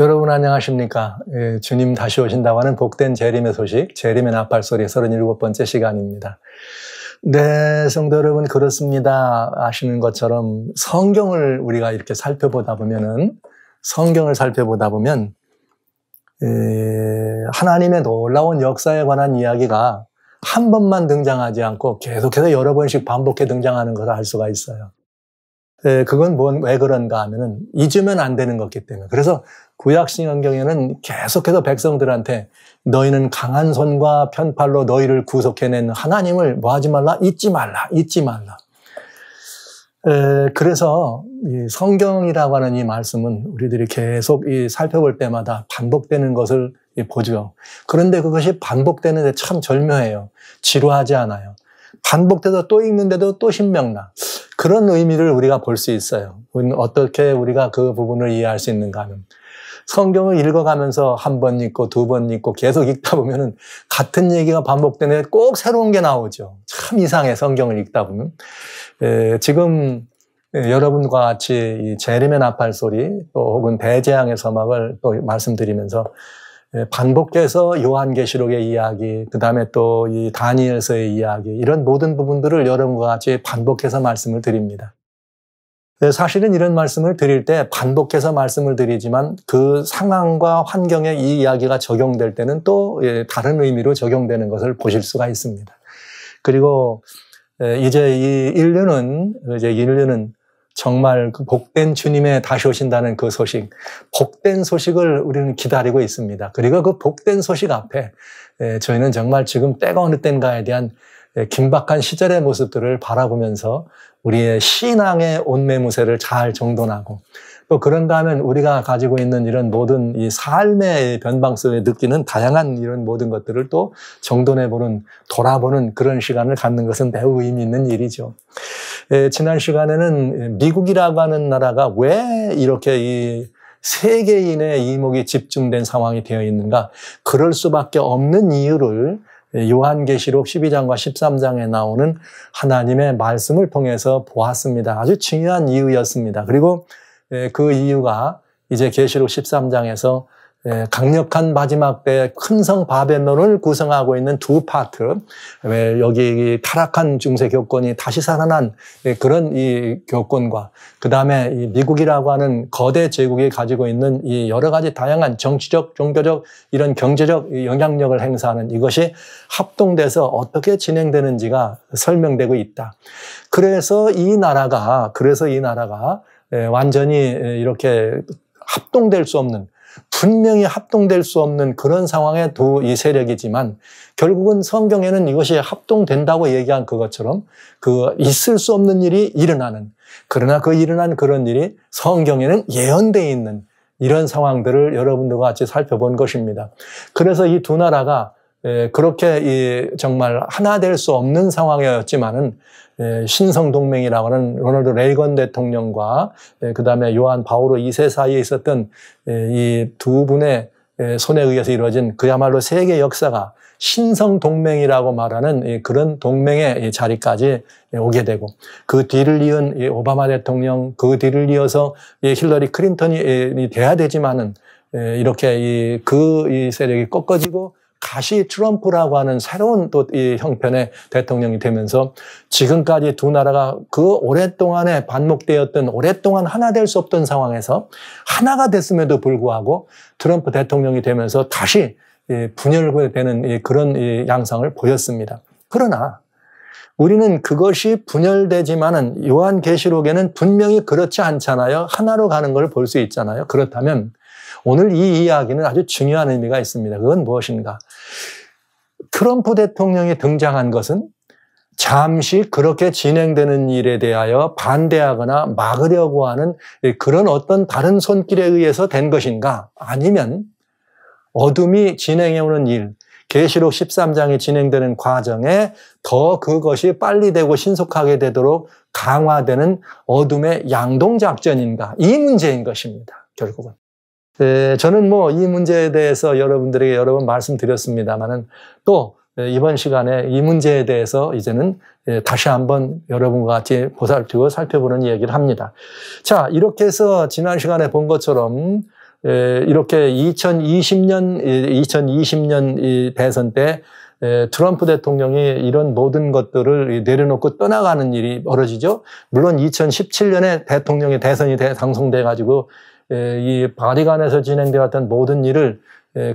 여러분 안녕하십니까? 예, 주님 다시 오신다고 하는 복된 재림의 소식, 재림의 나팔소리 37번째 시간입니다. 네, 성도 여러분 그렇습니다. 아시는 것처럼 성경을 우리가 이렇게 살펴보다 보면은 성경을 살펴보다 보면 예, 하나님의 놀라운 역사에 관한 이야기가 한 번만 등장하지 않고 계속해서 여러 번씩 반복해 등장하는 것을 알 수가 있어요. 예, 그건 뭔, 왜 그런가 하면은 잊으면 안 되는 것기 이 때문에. 그래서 구약신경경에는 계속해서 백성들한테 너희는 강한 손과 편팔로 너희를 구속해낸 하나님을 뭐하지 말라? 잊지 말라. 잊지 말라. 에, 그래서 성경이라고 하는 이 말씀은 우리들이 계속 살펴볼 때마다 반복되는 것을 보죠. 그런데 그것이 반복되는데 참 절묘해요. 지루하지 않아요. 반복돼서 또 읽는데도 또 신명나. 그런 의미를 우리가 볼 수 있어요. 어떻게 우리가 그 부분을 이해할 수 있는가 하면. 성경을 읽어가면서 한 번 읽고 두 번 읽고 계속 읽다 보면은 같은 얘기가 반복되는데꼭 새로운 게 나오죠. 참 이상해 성경을 읽다 보면. 에, 지금 여러분과 같이 제림의 나팔 소리 또 혹은 대재앙의 서막을 또 말씀드리면서 반복해서 요한계시록의 이야기, 그 다음에 또 이 다니엘서의 이야기, 이런 모든 부분들을 여러분과 같이 반복해서 말씀을 드립니다. 네, 사실은 이런 말씀을 드릴 때 반복해서 말씀을 드리지만 그 상황과 환경에 이 이야기가 적용될 때는 또 예, 다른 의미로 적용되는 것을 보실 수가 있습니다. 그리고 예, 이제 이 인류는, 이제 1년은 정말 그 복된 주님의 다시 오신다는 그 소식, 복된 소식을 우리는 기다리고 있습니다. 그리고 그 복된 소식 앞에 예, 저희는 정말 지금 때가 어느 때인가에 대한 예, 긴박한 시절의 모습들을 바라보면서 우리의 신앙의 옷매무새를 잘 정돈하고 또 그런가 하면 우리가 가지고 있는 이런 모든 이 삶의 변방성에 느끼는 다양한 이런 모든 것들을 또 정돈해보는, 돌아보는 그런 시간을 갖는 것은 매우 의미 있는 일이죠. 예, 지난 시간에는 미국이라고 하는 나라가 왜 이렇게 이 세계인의 이목이 집중된 상황이 되어 있는가, 그럴 수밖에 없는 이유를 예, 요한계시록 12장과 13장에 나오는 하나님의 말씀을 통해서 보았습니다. 아주 중요한 이유였습니다. 그리고 예, 그 이유가 이제 계시록 13장에서 예, 강력한 마지막 때 큰 성 바벨론을 구성하고 있는 두 파트, 여기 타락한 중세 교권이 다시 살아난 예, 그런 이 교권과 그 다음에 미국이라고 하는 거대 제국이 가지고 있는 이 여러 가지 다양한 정치적, 종교적 이런 경제적 영향력을 행사하는 이것이 합동돼서 어떻게 진행되는지가 설명되고 있다. 그래서 이 나라가 그래서 이 나라가 예, 완전히 이렇게 합동될 수 없는 분명히 합동될 수 없는 그런 상황의 두 이 세력이지만 결국은 성경에는 이것이 합동된다고 얘기한 그것처럼 그 있을 수 없는 일이 일어나는 그러나 그 일어난 그런 일이 성경에는 예언되어 있는 이런 상황들을 여러분들과 같이 살펴본 것입니다. 그래서 이 두 나라가 그렇게 정말 하나 될 수 없는 상황이었지만은 예, 신성동맹이라고 하는 로널드 레이건 대통령과 예, 그 다음에 요한 바오로 2세 사이에 있었던 예, 이두 분의 손에 의해서 이루어진 그야말로 세계 역사가 신성동맹이라고 말하는 그런 동맹의 자리까지 오게 되고 그 뒤를 이은 오바마 대통령 그 뒤를 이어서 힐러리 클린턴이 돼야 되지만은 이렇게 그 세력이 꺾어지고 가시 트럼프라고 하는 새로운 또 이 형편의 대통령이 되면서 지금까지 두 나라가 그 오랫동안에 반목되었던 오랫동안 하나 될 수 없던 상황에서 하나가 됐음에도 불구하고 트럼프 대통령이 되면서 다시 분열되는 그런 양상을 보였습니다. 그러나 우리는 그것이 분열되지만은 요한계시록에는 분명히 그렇지 않잖아요. 하나로 가는 걸 볼 수 있잖아요. 그렇다면 오늘 이 이야기는 아주 중요한 의미가 있습니다. 그건 무엇인가? 트럼프 대통령이 등장한 것은 잠시 그렇게 진행되는 일에 대하여 반대하거나 막으려고 하는 그런 어떤 다른 손길에 의해서 된 것인가? 아니면 어둠이 진행해오는 일, 계시록 13장이 진행되는 과정에 더 그것이 빨리 되고 신속하게 되도록 강화되는 어둠의 양동작전인가? 이 문제인 것입니다. 결국은. 에, 예, 저는 뭐 이 문제에 대해서 여러분들에게 여러 번 말씀드렸습니다만은 또 예, 이번 시간에 이 문제에 대해서 이제는 예, 다시 한번 여러분과 같이 보살피고 살펴보는 얘기를 합니다. 자, 이렇게 해서 지난 시간에 본 것처럼 이렇게 2020년 2020년 대선 때 트럼프 대통령이 이런 모든 것들을 내려놓고 떠나가는 일이 벌어지죠. 물론 2017년에 대통령이 대선이 당선돼 가지고 이 바리간에서 진행되었던 모든 일을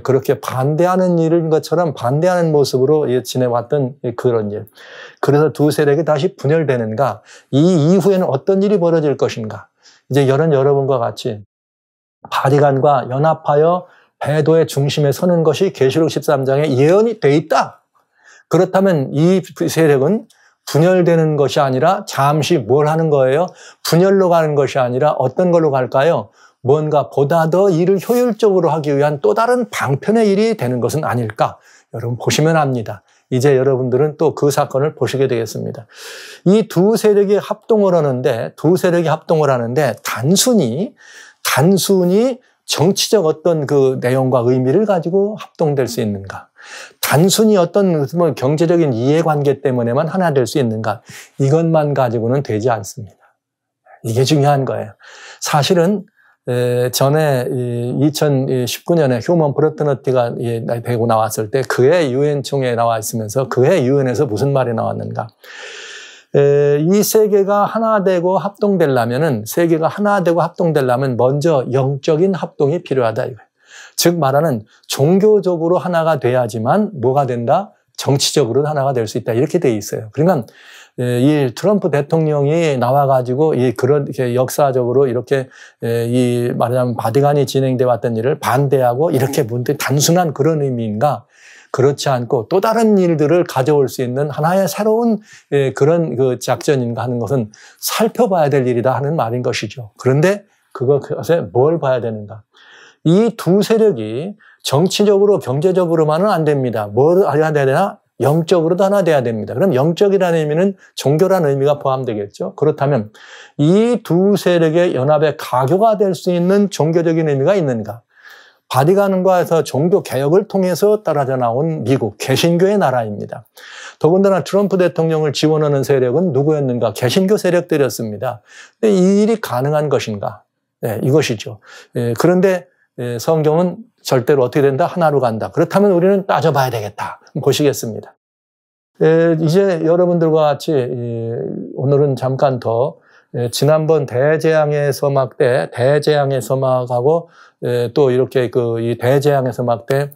그렇게 반대하는 일인 것처럼 반대하는 모습으로 지내왔던 그런 일. 그래서 두 세력이 다시 분열되는가? 이 이후에는 어떤 일이 벌어질 것인가? 이제 여론 여러분과 같이 바리간과 연합하여 배도의 중심에 서는 것이 계시록 13장에 예언이 돼 있다. 그렇다면 이 세력은 분열되는 것이 아니라 잠시 뭘 하는 거예요? 분열로 가는 것이 아니라 어떤 걸로 갈까요? 뭔가 보다 더 일을 효율적으로 하기 위한 또 다른 방편의 일이 되는 것은 아닐까? 여러분 보시면 압니다. 이제 여러분들은 또 그 사건을 보시게 되겠습니다. 이 두 세력이 합동을 하는데, 두 세력이 합동을 하는데, 단순히, 단순히 정치적 어떤 그 내용과 의미를 가지고 합동될 수 있는가? 단순히 어떤 뭐 경제적인 이해관계 때문에만 하나 될 수 있는가? 이것만 가지고는 되지 않습니다. 이게 중요한 거예요. 사실은 에, 전에 이 2019년에 휴먼 프로트너티가 되고 나왔을 때 그해 유엔 총회에 나와 있으면서 그해 유엔에서 무슨 말이 나왔는가? 에, 이 세계가 하나 되고 합동되려면은 세계가 하나 되고 합동되려면 먼저 영적인 합동이 필요하다 이거예요. 즉 말하는 종교적으로 하나가 돼야지만 뭐가 된다? 정치적으로 하나가 될 수 있다 이렇게 돼 있어요. 그러면 그러니까 예, 이 트럼프 대통령이 나와가지고 이 그런 역사적으로 이렇게 예, 이 말하자면 바디간이 진행돼 왔던 일을 반대하고 이렇게 문득 단순한 그런 의미인가? 그렇지 않고 또 다른 일들을 가져올 수 있는 하나의 새로운 예, 그런 그 작전인가 하는 것은 살펴봐야 될 일이다 하는 말인 것이죠. 그런데 그것에 뭘 봐야 되는가? 이 두 세력이 정치적으로 경제적으로만은 안 됩니다. 뭘 알아야 되나? 영적으로도 하나 돼야 됩니다. 그럼 영적이라는 의미는 종교라는 의미가 포함되겠죠. 그렇다면 이 두 세력의 연합의 가교가 될 수 있는 종교적인 의미가 있는가? 바디가는과에서 종교 개혁을 통해서 따라져 나온 미국 개신교의 나라입니다. 더군다나 트럼프 대통령을 지원하는 세력은 누구였는가? 개신교 세력들이었습니다. 근데 이 일이 가능한 것인가? 네, 이것이죠. 예, 그런데 예, 성경은 절대로 어떻게 된다? 하나로 간다. 그렇다면 우리는 따져봐야 되겠다. 보시겠습니다. 예, 이제 여러분들과 같이 예, 오늘은 잠깐 더 예, 지난번 대재앙의 서막 때 대재앙의 서막하고 예, 또 이렇게 그 이 대재앙의 서막 때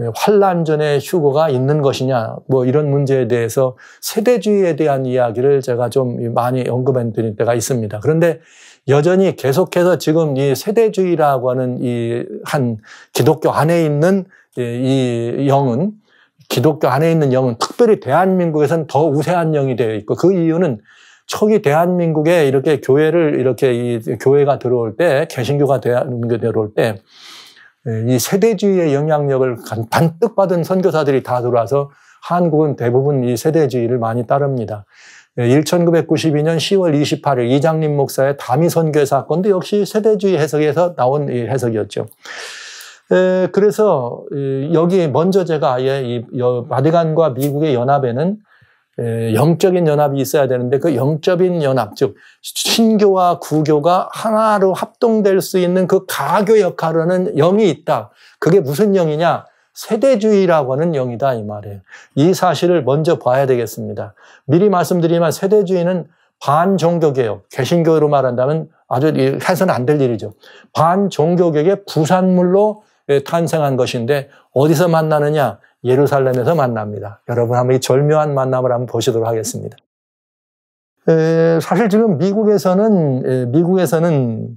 예, 환란 전의 휴거가 있는 것이냐 뭐 이런 문제에 대해서 세대주의에 대한 이야기를 제가 좀 많이 언급해 드린 때가 있습니다. 그런데 여전히 계속해서 지금 이 세대주의라고 하는 이 한 기독교 안에 있는 이 영은 기독교 안에 있는 영은 특별히 대한민국에서는 더 우세한 영이 되어 있고 그 이유는 초기 대한민국에 이렇게 교회를 이렇게 이 교회가 들어올 때 개신교가 대한민국에 들어올 때이 예, 세대주의의 영향력을 반뜩 받은 선교사들이 다 들어와서 한국은 대부분 이 세대주의를 많이 따릅니다. 1992년 10월 28일 이장림 목사의 담이 선교 사건도 역시 세대주의 해석에서 나온 해석이었죠. 그래서 여기 먼저 제가 아예 바디간과 미국의 연합에는 영적인 연합이 있어야 되는데 그 영적인 연합 즉 신교와 구교가 하나로 합동될 수 있는 그 가교 역할하는 영이 있다. 그게 무슨 영이냐? 세대주의라고 하는 영이다 이 말이에요. 이 사실을 먼저 봐야 되겠습니다. 미리 말씀드리지만 세대주의는 반종교계요. 개신교로 말한다면 아주 해서는 안 될 일이죠. 반종교계의 부산물로 예, 탄생한 것인데 어디서 만나느냐? 예루살렘에서 만납니다. 여러분 한번 이 절묘한 만남을 한번 보시도록 하겠습니다. 에, 사실 지금 미국에서는 에, 미국에서는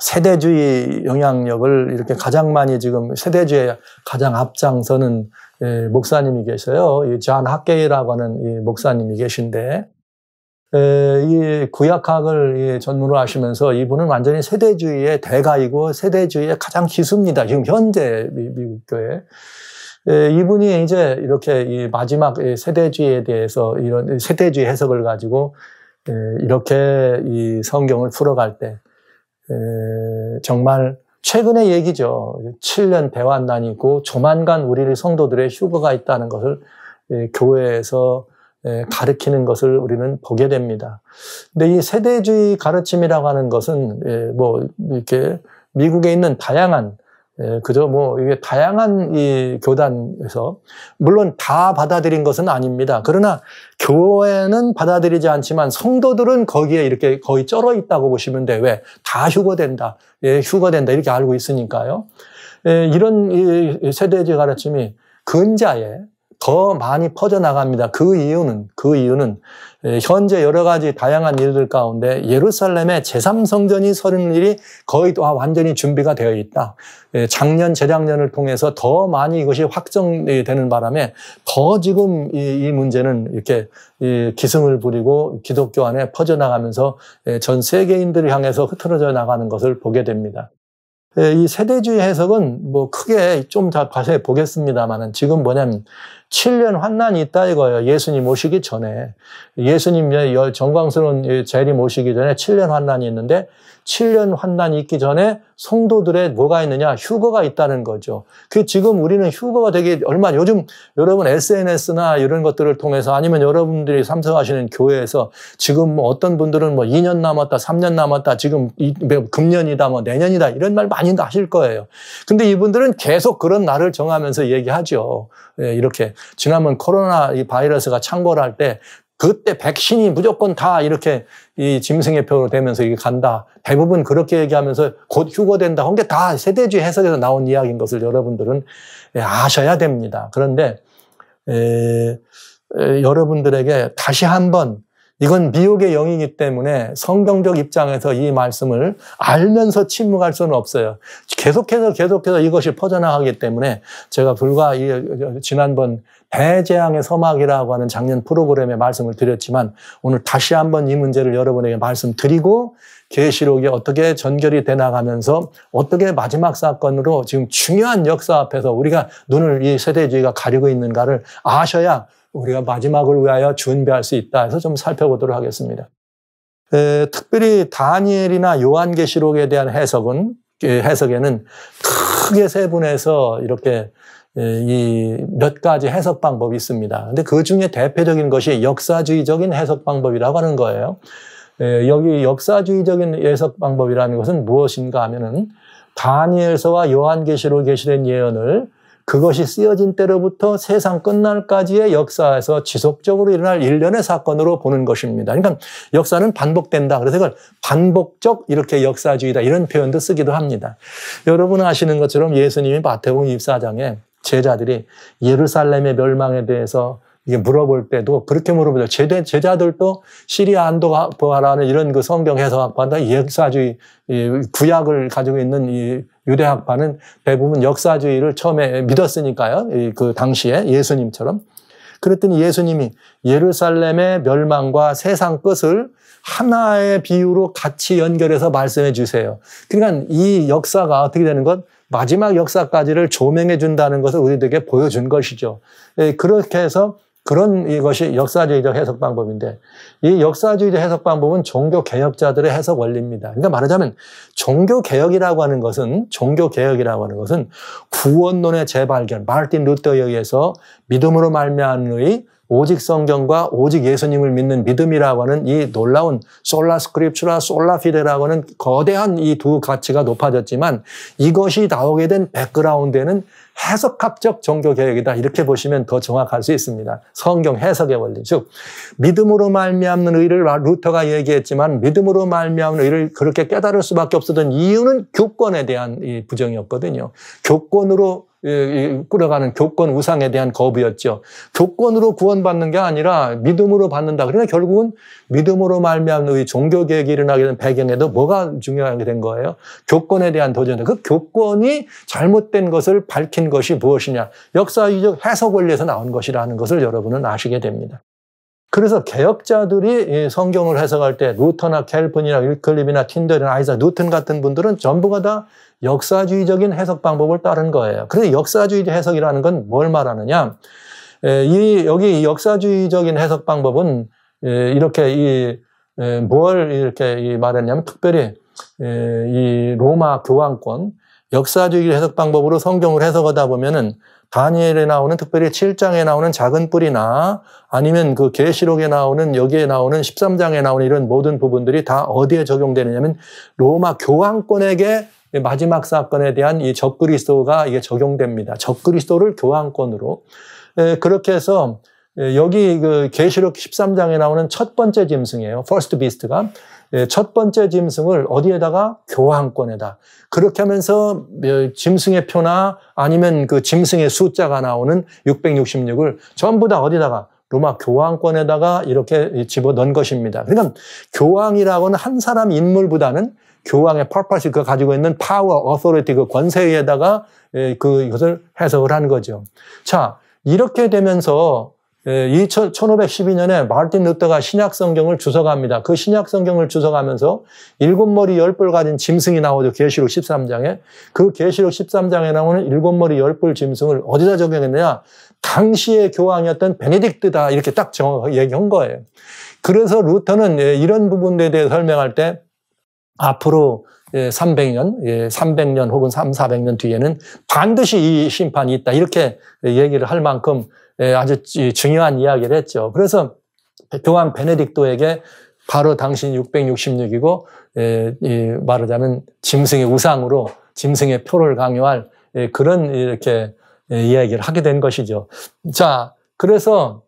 세대주의 영향력을 이렇게 가장 많이 지금 세대주의 가장 앞장서는 예, 목사님이 계셔요. 이잔 학계라고 하는 이 목사님이 계신데 예, 이 구약학을 예, 전문으로 하시면서 이분은 완전히 세대주의의 대가이고 세대주의의 가장 기수입니다. 지금 현재 미국 교회. 예, 이분이 이제 이렇게 이 마지막 세대주의에 대해서 이런 세대주의 해석을 가지고 예, 이렇게 이 성경을 풀어갈 때 예, 정말 최근의 얘기죠. 7년 배환난이고 조만간 우리를 성도들의 휴거가 있다는 것을 예, 교회에서 예, 가르치는 것을 우리는 보게 됩니다. 근데 이 세대주의 가르침이라고 하는 것은 예, 뭐 이렇게 미국에 있는 다양한 예, 그저 뭐 이게 다양한 이 교단에서 물론 다 받아들인 것은 아닙니다. 그러나 교회는 받아들이지 않지만 성도들은 거기에 이렇게 거의 쩔어 있다고 보시면 돼. 요 왜? 다 휴거된다. 예, 휴거된다. 이렇게 알고 있으니까요. 예, 이런 세대적 가르침이 근자에 더 많이 퍼져나갑니다. 그 이유는, 그 이유는 현재 여러 가지 다양한 일들 가운데 예루살렘의 제3성전이 서는 일이 거의 또 아, 완전히 준비가 되어 있다. 작년, 재작년을 통해서 더 많이 이것이 확정되는 바람에 더 지금 이, 문제는 이렇게 기승을 부리고 기독교 안에 퍼져나가면서 전 세계인들을 향해서 흐트러져 나가는 것을 보게 됩니다. 예, 이 세대주의 해석은 뭐 크게 좀 다과세히 보겠습니다만은 지금 뭐냐면 7년 환난이 있다 이거예요. 예수님 오시기 전에 예수님 의 정광스러운 재림 오시기 전에 7년 환난이 있는데 7년 환난이 있기 전에 성도들의 뭐가 있느냐? 휴거가 있다는 거죠. 그 지금 우리는 휴거가 되게 얼마 요즘 여러분 SNS나 이런 것들을 통해서 아니면 여러분들이 참석하시는 교회에서 지금 뭐 어떤 분들은 뭐 2년 남았다, 3년 남았다, 지금 이, 뭐 금년이다, 뭐 내년이다 이런 말 많이 하실 거예요. 근데 이분들은 계속 그런 날을 정하면서 얘기하죠. 네, 이렇게 지난번 코로나 이 바이러스가 창궐할 때 그때 백신이 무조건 다 이렇게 이 짐승의 표로 되면서 이게 간다. 대부분 그렇게 얘기하면서 곧 휴거된다. 그게 다 세대주의 해석에서 나온 이야기인 것을 여러분들은 예, 아셔야 됩니다. 그런데 에, 에, 여러분들에게 다시 한번 이건 미혹의 영이기 때문에 성경적 입장에서 이 말씀을 알면서 침묵할 수는 없어요. 계속해서 계속해서 이것이 퍼져나가기 때문에 제가 불과 지난번 대재앙의 서막이라고 하는 작년 프로그램에 말씀을 드렸지만 오늘 다시 한번 이 문제를 여러분에게 말씀드리고 계시록이 어떻게 전결이 되 나가면서 어떻게 마지막 사건으로 지금 중요한 역사 앞에서 우리가 눈을 이 세대주의가 가리고 있는가를 아셔야 우리가 마지막을 위하여 준비할 수 있다 해서 좀 살펴보도록 하겠습니다. 에, 특별히 다니엘이나 요한계시록에 대한 해석은 그 해석에는 크게 세분해서 이렇게 이몇 가지 해석 방법이 있습니다. 근데 그 중에 대표적인 것이 역사주의적인 해석 방법이라고 하는 거예요. 여기 역사주의적인 해석 방법이라는 것은 무엇인가 하면은 다니엘서와 요한계시록에 계시된 예언을 그것이 쓰여진 때로부터 세상 끝날까지의 역사에서 지속적으로 일어날 일련의 사건으로 보는 것입니다. 그러니까 역사는 반복된다. 그래서 이걸 반복적 이렇게 역사주의다. 이런 표현도 쓰기도 합니다. 여러분 아시는 것처럼 예수님이 마태복음 24장에 제자들이 예루살렘의 멸망에 대해서 이게 물어볼 때도 그렇게 물어보죠. 제대, 제자들도 시리아 안도하라는 이런 그 성경 해석학과다 역사주의 구약을 가지고 있는 이 유대학파는 대부분 역사주의를 처음에 믿었으니까요. 그 당시에 예수님처럼. 그랬더니 예수님이 예루살렘의 멸망과 세상 끝을 하나의 비유로 같이 연결해서 말씀해 주세요. 그러니까 이 역사가 어떻게 되는 것? 마지막 역사까지를 조명해 준다는 것을 우리들에게 보여준 것이죠. 예, 그렇게 해서 그런 이것이 역사주의적 해석 방법인데 이 역사주의적 해석 방법은 종교 개혁자들의 해석 원리입니다. 그러니까 말하자면 종교 개혁이라고 하는 것은 종교 개혁이라고 하는 것은 구원론의 재발견, 마르틴 루터에 의해서 믿음으로 말미암의 오직 성경과 오직 예수님을 믿는 믿음이라고 하는 이 놀라운 솔라 스크립츄라 솔라 피데라고 하는 거대한 이 두 가치가 높아졌지만 이것이 나오게 된 백그라운드에는 해석학적 종교개혁이다. 이렇게 보시면 더 정확할 수 있습니다. 성경 해석의 원리. 즉, 믿음으로 말미암는 의를 루터가 얘기했지만 믿음으로 말미암는 의를 그렇게 깨달을 수밖에 없었던 이유는 교권에 대한 부정이었거든요. 교권으로 예, 예, 끌어가는 교권 우상에 대한 거부였죠. 교권으로 구원받는 게 아니라 믿음으로 받는다. 그러니까 결국은 믿음으로 말미암는 의 종교 개혁이 일어나게 된 배경에도 뭐가 중요하게 된 거예요? 교권에 대한 도전. 그 교권이 잘못된 것을 밝힌 것이 무엇이냐? 역사적 해석 원리에서 나온 것이라는 것을 여러분은 아시게 됩니다. 그래서 개혁자들이 예, 성경을 해석할 때 루터나 캘픈이나 윌클립이나 틴델이나 아이작 뉴튼 같은 분들은 전부가 다 역사주의적인 해석 방법을 따른 거예요. 그래서 역사주의 해석이라는 건 뭘 말하느냐? 예, 이 여기 역사주의적인 해석 방법은 예, 이렇게 뭘 이렇게 말했냐면 특별히 이 로마 교황권 역사주의 해석 방법으로 성경을 해석하다 보면은 다니엘에 나오는 특별히 7장에 나오는 작은 뿔이나 아니면 그 계시록에 나오는 여기에 나오는 13장에 나오는 이런 모든 부분들이 다 어디에 적용되느냐면 로마 교황권에게 마지막 사건에 대한 이 적그리스도가 이게 적용됩니다. 적그리스도를 교황권으로 그렇게 해서 여기 그 계시록 13장에 나오는 첫 번째 짐승이에요. 퍼스트 비스트가 예, 첫 번째 짐승을 어디에다가 교황권에다 그렇게 하면서 예, 짐승의 표나 아니면 그 짐승의 숫자가 나오는 666을 전부 다 어디다가 로마 교황권에다가 이렇게 집어넣은 것입니다. 그러니까 교황이라고는 한 사람 인물보다는 교황의 퍼펄시 그 가지고 있는 파워, 어서리티그 권세에다가 예, 그 이것을 해석을 한 거죠. 자 이렇게 되면서 1512년에 예, 마르틴 루터가 신약 성경을 주석합니다. 그 신약 성경을 주석하면서 일곱 머리 열 뿔 가진 짐승이 나오죠. 계시록 13장에. 그 계시록 13장에 나오는 일곱 머리 열 뿔 짐승을 어디다 적용했느냐? 당시의 교황이었던 베네딕트다. 이렇게 딱 정확하게 얘기한 거예요. 그래서 루터는 예, 이런 부분에 대해 설명할 때 앞으로 300년, 예, 300년 혹은 3, 400년 뒤에는 반드시 이 심판이 있다. 이렇게 얘기를 할 만큼 예, 아주 중요한 이야기를 했죠. 그래서 교황 베네딕토에게 바로 당신 666이고 예, 말하자면 짐승의 우상으로 짐승의 표를 강요할 예, 그런 이렇게 이야기를 하게 된 것이죠. 자, 그래서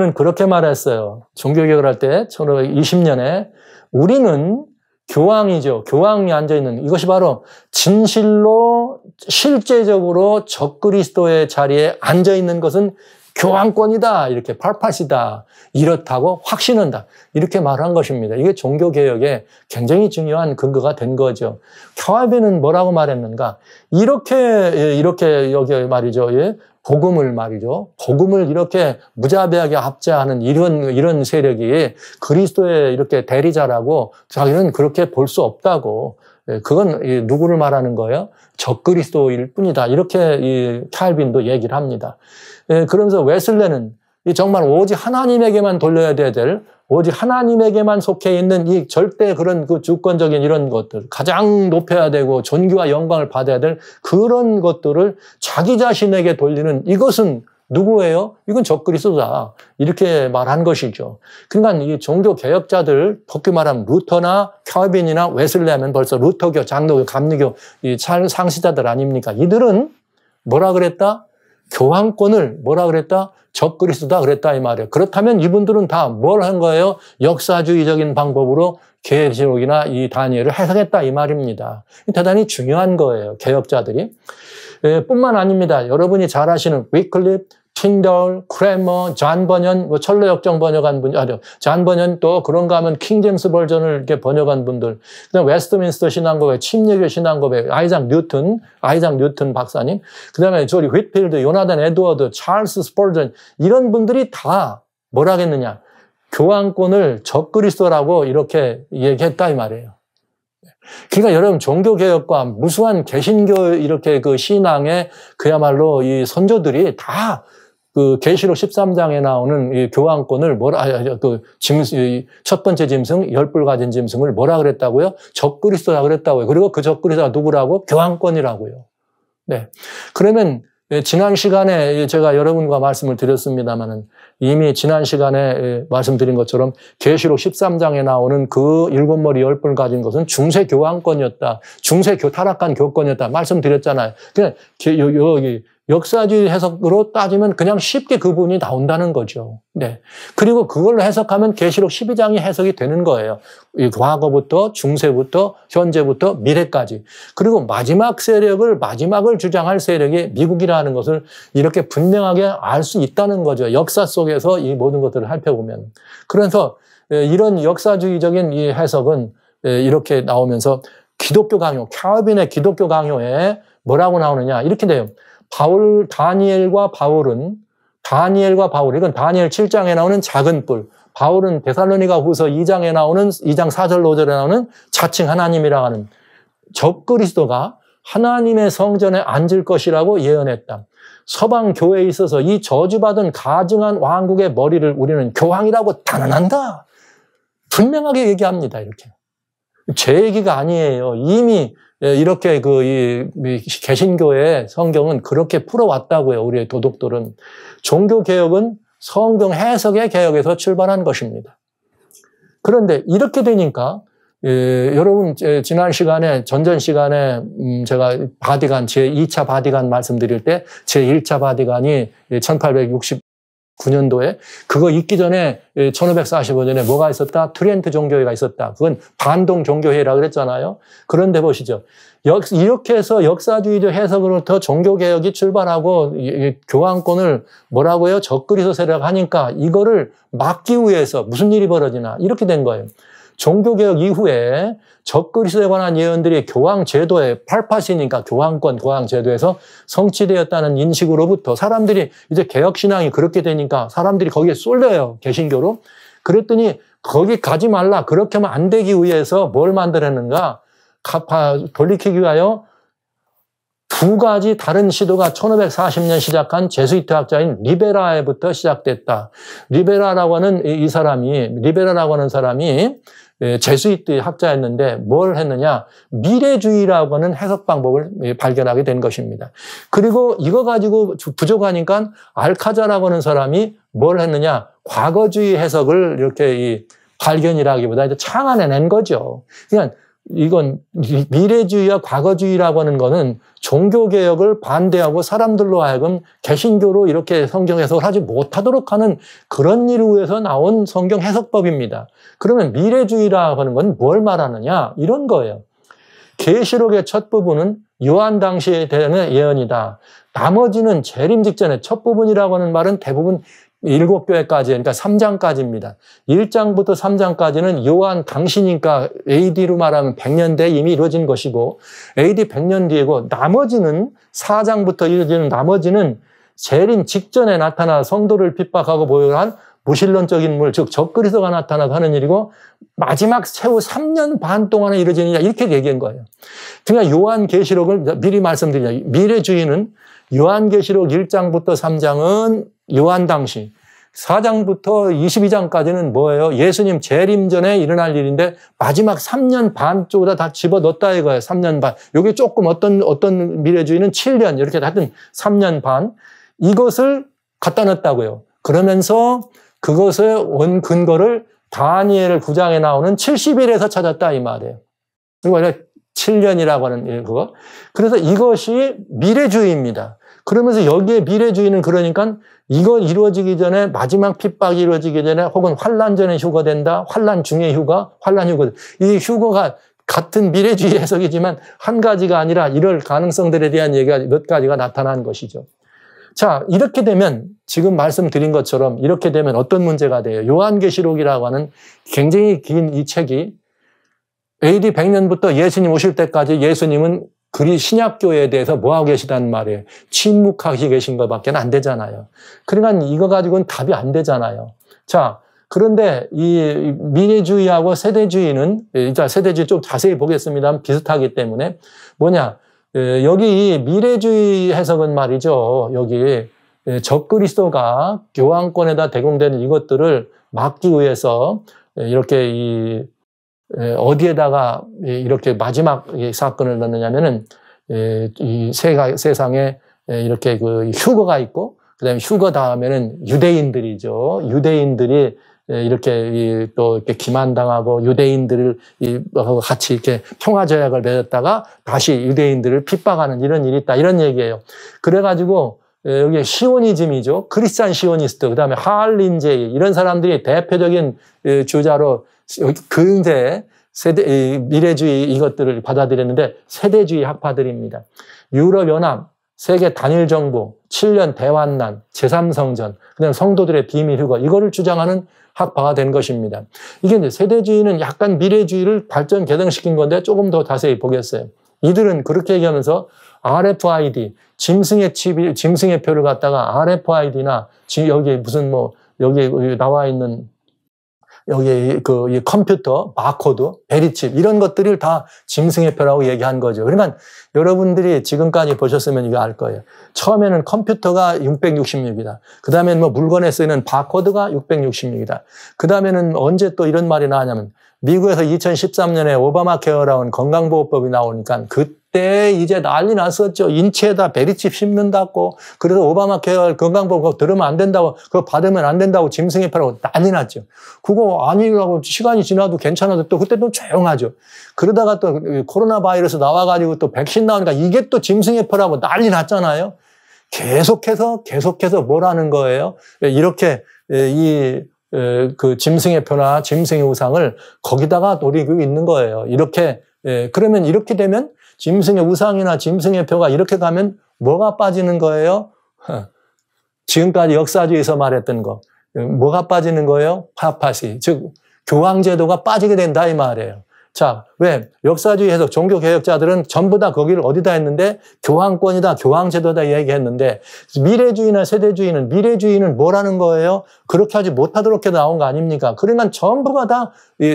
루터는 그렇게 말했어요. 종교개혁을 할 때 1520년에 우리는 교황이죠. 교황이 앉아있는 이것이 바로 진실로 실제적으로 적그리스도의 자리에 앉아있는 것은 교황권이다. 이렇게 팔팔시다. 이렇다고 확신한다. 이렇게 말한 것입니다. 이게 종교개혁에 굉장히 중요한 근거가 된 거죠. 켜아비는 뭐라고 말했는가? 이렇게, 예, 이렇게 여기 말이죠. 예? 복음을 말이죠. 복음을 이렇게 무자비하게 합자하는 이런, 이런 세력이 그리스도의 이렇게 대리자라고 자기는 그렇게 볼 수 없다고. 예, 그건 누구를 말하는 거예요? 적그리스도일 뿐이다. 이렇게 칼빈도 얘기를 합니다. 예, 그러면서 웨슬레는 정말 오직 하나님에게만 돌려야 될 오직 하나님에게만 속해 있는 이 절대 그런 그 주권적인 이런 것들 가장 높여야 되고 존귀와 영광을 받아야 될 그런 것들을 자기 자신에게 돌리는 이것은 누구예요? 이건 적그리스도다. 이렇게 말한 것이죠. 그러니까 이 종교 개혁자들, 덥게 말하면 루터나 켈빈이나 웨슬레하면 벌써 루터교, 장로교, 감리교 이 상시자들 아닙니까? 이들은 뭐라 그랬다? 교황권을 뭐라 그랬다? 적그리스도다 그랬다 이 말이에요. 그렇다면 이분들은 다 뭘 한 거예요? 역사주의적인 방법으로 계시록이나 이 다니엘을 해석했다 이 말입니다. 대단히 중요한 거예요. 개혁자들이. 예, 뿐만 아닙니다. 여러분이 잘 아시는 위클립 틴덜, 크레머, 잔 버년, 뭐 철로 역정 번역한 분, 아니요. 잔번년또 그런가 하면 킹제스 버전을 이렇게 번역한 분들. 그다음 웨스트민스터 신앙고백, 침례교 신앙고백, 아이작 뉴튼, 아이작 뉴튼 박사님. 그다음에 조리 휘필드, 요나단 에드워드, 찰스 스펄전 이런 분들이 다 뭐라겠느냐? 교황권을 적그리스도라고 이렇게 얘기했다 이 말이에요. 그러니까 여러분 종교 개혁과 무수한 개신교 이렇게 그 신앙의 그야말로 이 선조들이 다그 계시록 13장에 나오는 이교황권을 뭐라 아, 아, 그 짐승 첫 번째 짐승 열불 가진 짐승을 뭐라 그랬다고요? 적그리스도라 그랬다고요. 그리고 그 적그리스도가 누구라고? 교황권이라고요 네. 그러면 예, 지난 시간에 제가 여러분과 말씀을 드렸습니다만은 이미 지난 시간에 예, 말씀드린 것처럼 계시록 13장에 나오는 그 일곱 머리 열불 가진 것은 중세 교황권이었다. 중세 교 타락한 교권이었다. 말씀드렸잖아요. 그냥 여기 역사주의 해석으로 따지면 그냥 쉽게 그분이 나온다는 거죠. 네. 그리고 그걸로 해석하면 계시록 12장이 해석이 되는 거예요. 과거부터 중세부터 현재부터 미래까지. 그리고 마지막 세력을 마지막을 주장할 세력이 미국이라는 것을 이렇게 분명하게 알 수 있다는 거죠. 역사 속에서 이 모든 것들을 살펴보면. 그래서 예, 이런 역사주의적인 이 해석은 예, 이렇게 나오면서 기독교 강요, 캘빈의 기독교 강요에 뭐라고 나오느냐 이렇게 돼요. 바울, 다니엘과 바울은 다니엘과 바울, 이건 다니엘 7장에 나오는 작은 뿔, 바울은 데살로니가 후서 2장에 나오는 2장 4절 5절에 나오는 자칭 하나님이라 고 하는 적그리스도가 하나님의 성전에 앉을 것이라고 예언했다. 서방 교회에 있어서 이 저주받은 가증한 왕국의 머리를 우리는 교황이라고 단언한다. 분명하게 얘기합니다. 이렇게. 제 얘기가 아니에요. 이미 예, 이렇게 그 이 개신교의 성경은 그렇게 풀어왔다고요. 우리의 도덕들은 종교 개혁은 성경 해석의 개혁에서 출발한 것입니다. 그런데 이렇게 되니까 예, 여러분 지난 시간에 전전 시간에 음, 제가 바디간 제 2차 바디간 말씀드릴 때 제 1차 바디간이 1860 예, 9년도에 그거 있기 전에 1545년에 예, 뭐가 있었다? 트렌트 종교회가 있었다. 그건 반동 종교회라 그랬잖아요. 그런데 보시죠. 역, 이렇게 해서 역사주의적 해석으로부터 종교개혁이 출발하고 교황권을 뭐라고요? 적그리스 세력 하니까 이거를 막기 위해서 무슨 일이 벌어지나 이렇게 된 거예요. 종교개혁 이후에 적그리스에 관한 예언들이 교황제도의 팔파시니까 교황권, 교황제도에서 성취되었다는 인식으로부터 사람들이 이제 개혁신앙이 그렇게 되니까 사람들이 거기에 쏠려요. 개신교로. 그랬더니 거기 가지 말라. 그렇게 하면 안 되기 위해서 뭘 만들었는가? 카파, 돌리키기 위하여 두 가지 다른 시도가 1540년 시작한 제수이트 학자인 리베라에부터 시작됐다. 리베라라고 하는 이 사람이, 리베라라고 하는 사람이 제수이트 예, 학자였는데 뭘 했느냐 미래주의라고 하는 해석 방법을 예, 발견하게 된 것입니다. 그리고 이거 가지고 부족하니까 알카자라고 하는 사람이 뭘 했느냐 과거주의 해석을 이렇게 발견이라기보다 이제 창안해낸 거죠. 그러 그러니까 이건 미래주의와 과거주의라고 하는 거는 종교개혁을 반대하고 사람들로 하여금 개신교로 이렇게 성경 해석을 하지 못하도록 하는 그런 일을 위해서 나온 성경 해석법입니다. 그러면 미래주의라고 하는 건 뭘 말하느냐? 이런 거예요. 계시록의 첫 부분은 요한 당시에 대한 예언이다. 나머지는 재림 직전의 첫 부분이라고 하는 말은 대부분 일곱 교회까지, 그러니까 3장까지입니다. 1장부터 3장까지는 요한 당신이니까 AD로 말하면 100년 대에 이미 이루어진 것이고, AD 100년 뒤이고, 나머지는 4장부터 이루어지는 나머지는 재림 직전에 나타나 성도를 핍박하고 보유한 무신론적인 물, 즉, 적그리서가 나타나서 하는 일이고, 마지막 새후 3년 반 동안에 이루어지느냐, 이렇게 얘기한 거예요. 그러니까 요한 계시록을 미리 말씀드리자. 미래 주의는 요한계시록 1장부터 3장은 요한 당시 4장부터 22장까지는 뭐예요? 예수님 재림 전에 일어날 일인데 마지막 3년 반 쪽에다 다 집어넣었다 이거예요. 3년 반. 요게 조금 어떤 어떤 미래주의는 7년 이렇게 하여튼 3년 반 이것을 갖다 놨다고요. 그러면서 그것의 원 근거를 다니엘 구장에 나오는 70일에서 찾았다 이 말이에요. 그리고 그러니까 원래 7년이라고 하는 그거. 그래서 이것이 미래주의입니다. 그러면서 여기에 미래주의는 그러니까 이거 이루어지기 전에 마지막 핍박이 이루어지기 전에 혹은 환란 전에 휴거된다, 환란 중에 휴가, 환란 휴거. 이 휴거가 같은 미래주의 해석이지만 한 가지가 아니라 이럴 가능성들에 대한 얘기가 몇 가지가 나타난 것이죠. 자, 이렇게 되면 지금 말씀드린 것처럼 이렇게 되면 어떤 문제가 돼요? 요한계시록이라고 하는 굉장히 긴 이 책이 AD 100년부터 예수님 오실 때까지 예수님은 그리 신약교에 대해서 뭐하고 계시단 말이에요. 침묵하시 계신 것밖에 안 되잖아요. 그러니까 이거 가지고는 답이 안 되잖아요. 자, 그런데 이 미래주의하고 세대주의는 일단 세대주의 좀 자세히 보겠습니다만 비슷하기 때문에 뭐냐 여기 미래주의 해석은 말이죠 여기 적그리스도가 교황권에다 대공되는 이것들을 막기 위해서 이렇게 이 어디에다가 이렇게 마지막 사건을 넣느냐면은 세상에 이렇게 그 휴거가 있고 그다음에 휴거 다음에는 유대인들이죠. 유대인들이 이렇게 또 이렇게 기만당하고 유대인들을 뭐, 같이 이렇게 평화 조약을 맺었다가 다시 유대인들을 핍박하는 이런 일이 있다 이런 얘기예요. 그래가지고 여기 시오니즘이죠. 크리스찬 시오니스트, 그 다음에 하알린제 이런 사람들이 대표적인 주자로 근대 세대, 미래주의 이것들을 받아들였는데 세대주의 학파들입니다. 유럽연합, 세계 단일정부, 7년 대환난, 제3성전, 그다음 성도들의 비밀휴거, 이거를 주장하는 학파가 된 것입니다. 이게 이제 세대주의는 약간 미래주의를 발전 개정시킨 건데 조금 더 자세히 보겠어요. 이들은 그렇게 얘기하면서 RFID, 짐승의 칩, 짐승의 표를 갖다가 RFID나 여기 무슨 뭐 여기 나와 있는 여기 그 컴퓨터, 바코드, 베리칩 이런 것들을 다 짐승의표라고 얘기한 거죠. 그러니까 여러분들이 지금까지 보셨으면 이거 알 거예요. 처음에는 컴퓨터가 666이다. 그다음에뭐 물건에 쓰이는 바코드가 666이다. 그 다음에는 언제 또 이런 말이 나왔냐면 미국에서 2013년에 오바마 케어라는 건강보호법이 나오니까 그 그때 이제 난리 났었죠. 인체에다 베리칩 심는다고. 그래서 오바마 계열 건강보고 들으면 안 된다고, 그거 받으면 안 된다고 짐승에 팔라고 난리 났죠. 그거 아니라고 시간이 지나도 괜찮아도 또 그때 좀 조용하죠. 그러다가 또 코로나 바이러스 나와가지고 또 백신 나오니까 이게 또 짐승에 팔라고 난리 났잖아요. 계속해서 계속해서 뭐라는 거예요? 예, 이렇게 예, 이그 예, 짐승의 표나 짐승의 우상을 거기다가 노리고 있는 거예요. 이렇게 그러면 이렇게 되면 짐승의 우상이나 짐승의 표가 이렇게 가면 뭐가 빠지는 거예요? 지금까지 역사주의에서 말했던 거. 뭐가 빠지는 거예요? 파파시. 즉, 교황제도가 빠지게 된다 이 말이에요. 자, 왜? 역사주의에서 종교개혁자들은 전부 다 거기를 어디다 했는데 교황권이다, 교황제도다 얘기했는데 미래주의나 세대주의는 미래주의는 뭐라는 거예요? 그렇게 하지 못하도록 해 나온 거 아닙니까? 그러면 그러니까 전부가 다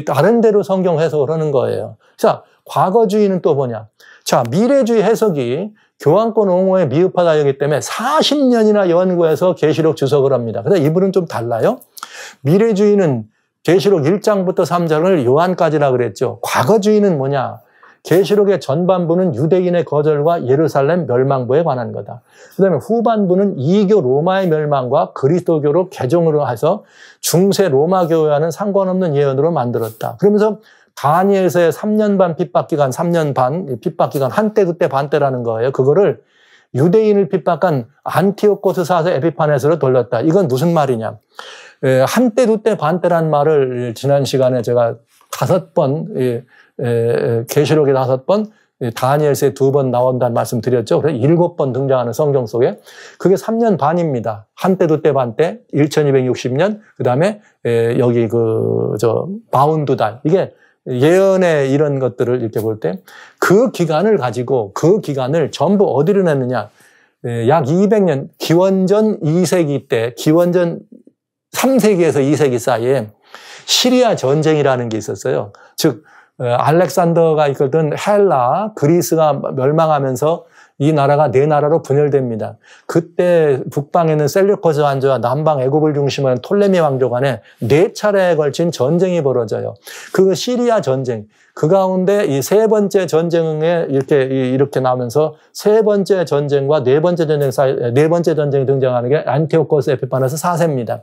다른 데로 성경 해서그러는 거예요. 자, 과거주의는 또 뭐냐? 자, 미래주의 해석이 교황권 옹호에 미흡하다 하기 때문에 40년이나 연구해서 계시록 주석을 합니다. 근데 이분은 좀 달라요. 미래주의는 계시록 1장부터 3장을 요한까지라 그랬죠. 과거주의는 뭐냐? 계시록의 전반부는 유대인의 거절과 예루살렘 멸망부에 관한 거다. 그다음에 후반부는 이교 로마의 멸망과 그리스도교로 개종으로 해서 중세 로마 교회와는 상관없는 예언으로 만들었다. 그러면서 다니엘서의 3년 반 핍박 기간, 3년 반 핍박 기간 한때 그때 반때라는 거예요. 그거를 유대인을 핍박한 안티오코스 사서 에피파네스로 돌렸다. 이건 무슨 말이냐? 예, 한때 두때 반때란 말을 지난 시간에 제가 다섯 번 계시록에 다섯 번 다니엘서에 두 번 나온다는 말씀 드렸죠. 그래서 일곱 번 등장하는 성경 속에 그게 3년 반입니다. 한때 두때 반 때 1260년 그다음에 여기 그저 바운두 달 이게 예언의 이런 것들을 이렇게 볼 때 그 기간을 가지고 그 기간을 전부 어디로 냈느냐. 예, 약 200년, 기원전 2세기 때, 기원전 3세기에서 2세기 사이에 시리아 전쟁이라는 게 있었어요. 즉, 어, 알렉산더가 이끌던 헬라, 그리스가 멸망하면서 이 나라가 네 나라로 분열됩니다. 그때 북방에는 셀류코스 왕조와 남방 애굽을 중심으로 한 톨레미 왕조 간에 네 차례에 걸친 전쟁이 벌어져요. 그 시리아 전쟁, 그 가운데 이 세 번째 전쟁에 이렇게 이렇게 나오면서 세 번째 전쟁과 네 번째 전쟁 사이 네 번째 전쟁이 등장하는 게 안티오코스 에피파나스 4세입니다.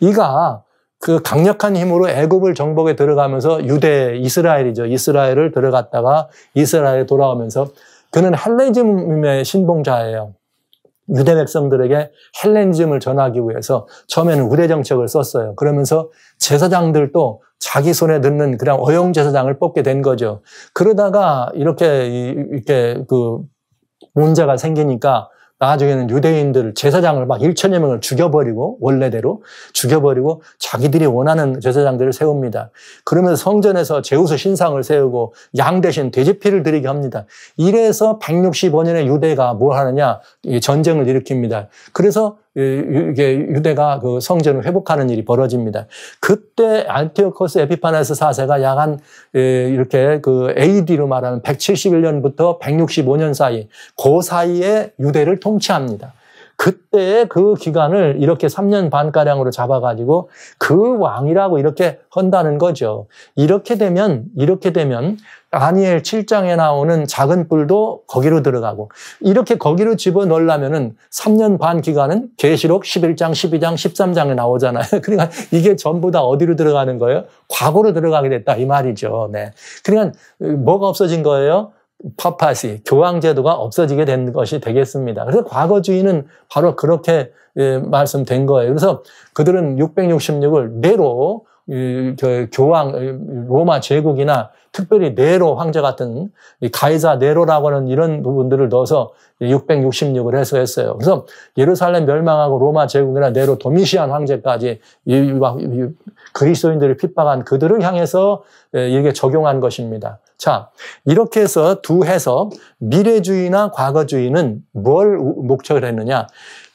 이가 그 강력한 힘으로 애굽을 정복에 들어가면서 유대 이스라엘이죠. 이스라엘을 들어갔다가 이스라엘에 돌아오면서 그는 헬레즘의 신봉자예요. 유대 백성들에게 헬렌즘을 전하기 위해서 처음에는 우대 정책을 썼어요. 그러면서 제사장들도 자기 손에 넣는 그냥 어용 제사장을 뽑게 된 거죠. 그러다가 이렇게 이렇게 그 문제가 생기니까 나중에는 유대인들을 제사장을 막 1천여 명을 죽여버리고 원래대로 죽여버리고 자기들이 원하는 제사장들을 세웁니다. 그러면서 성전에서 제우스 신상을 세우고 양 대신 돼지피를 드리게 합니다. 이래서 1 6 5년에 유대가 뭘 하느냐 전쟁을 일으킵니다. 그래서 이게 유대가 그 성전을 회복하는 일이 벌어집니다. 그때 안티오코스 에피파네스 사세가약한 이렇게 그 AD로 말하는 171년부터 165년 사이 그 사이에 유대를 통치합니다. 그때 그 기간을 이렇게 3년 반가량으로 잡아가지고 그 왕이라고 이렇게 헌다는 거죠. 이렇게 되면, 이렇게 되면 다니엘 7장에 나오는 작은 뿔도 거기로 들어가고 이렇게 거기로 집어넣으려면은 3년 반 기간은 계시록 11장, 12장, 13장에 나오잖아요. 그러니까 이게 전부 다 어디로 들어가는 거예요? 과거로 들어가게 됐다 이 말이죠. 네. 그러니까 뭐가 없어진 거예요? 파파시, 교황제도가 없어지게 된 것이 되겠습니다. 그래서 과거주의는 바로 그렇게 예, 말씀된 거예요. 그래서 그들은 666을 내로 그 교황 로마 제국이나 특별히 네로 황제 같은 가이사 네로라고 하는 이런 부분들을 넣어서 666을 해소했어요. 그래서 예루살렘 멸망하고 로마 제국이나 네로 도미시안 황제까지 그리스도인들을 핍박한 그들을 향해서 예, 이게 적용한 것입니다. 자, 이렇게 해서 두 해석, 미래주의나 과거주의는 뭘 목적을 했느냐.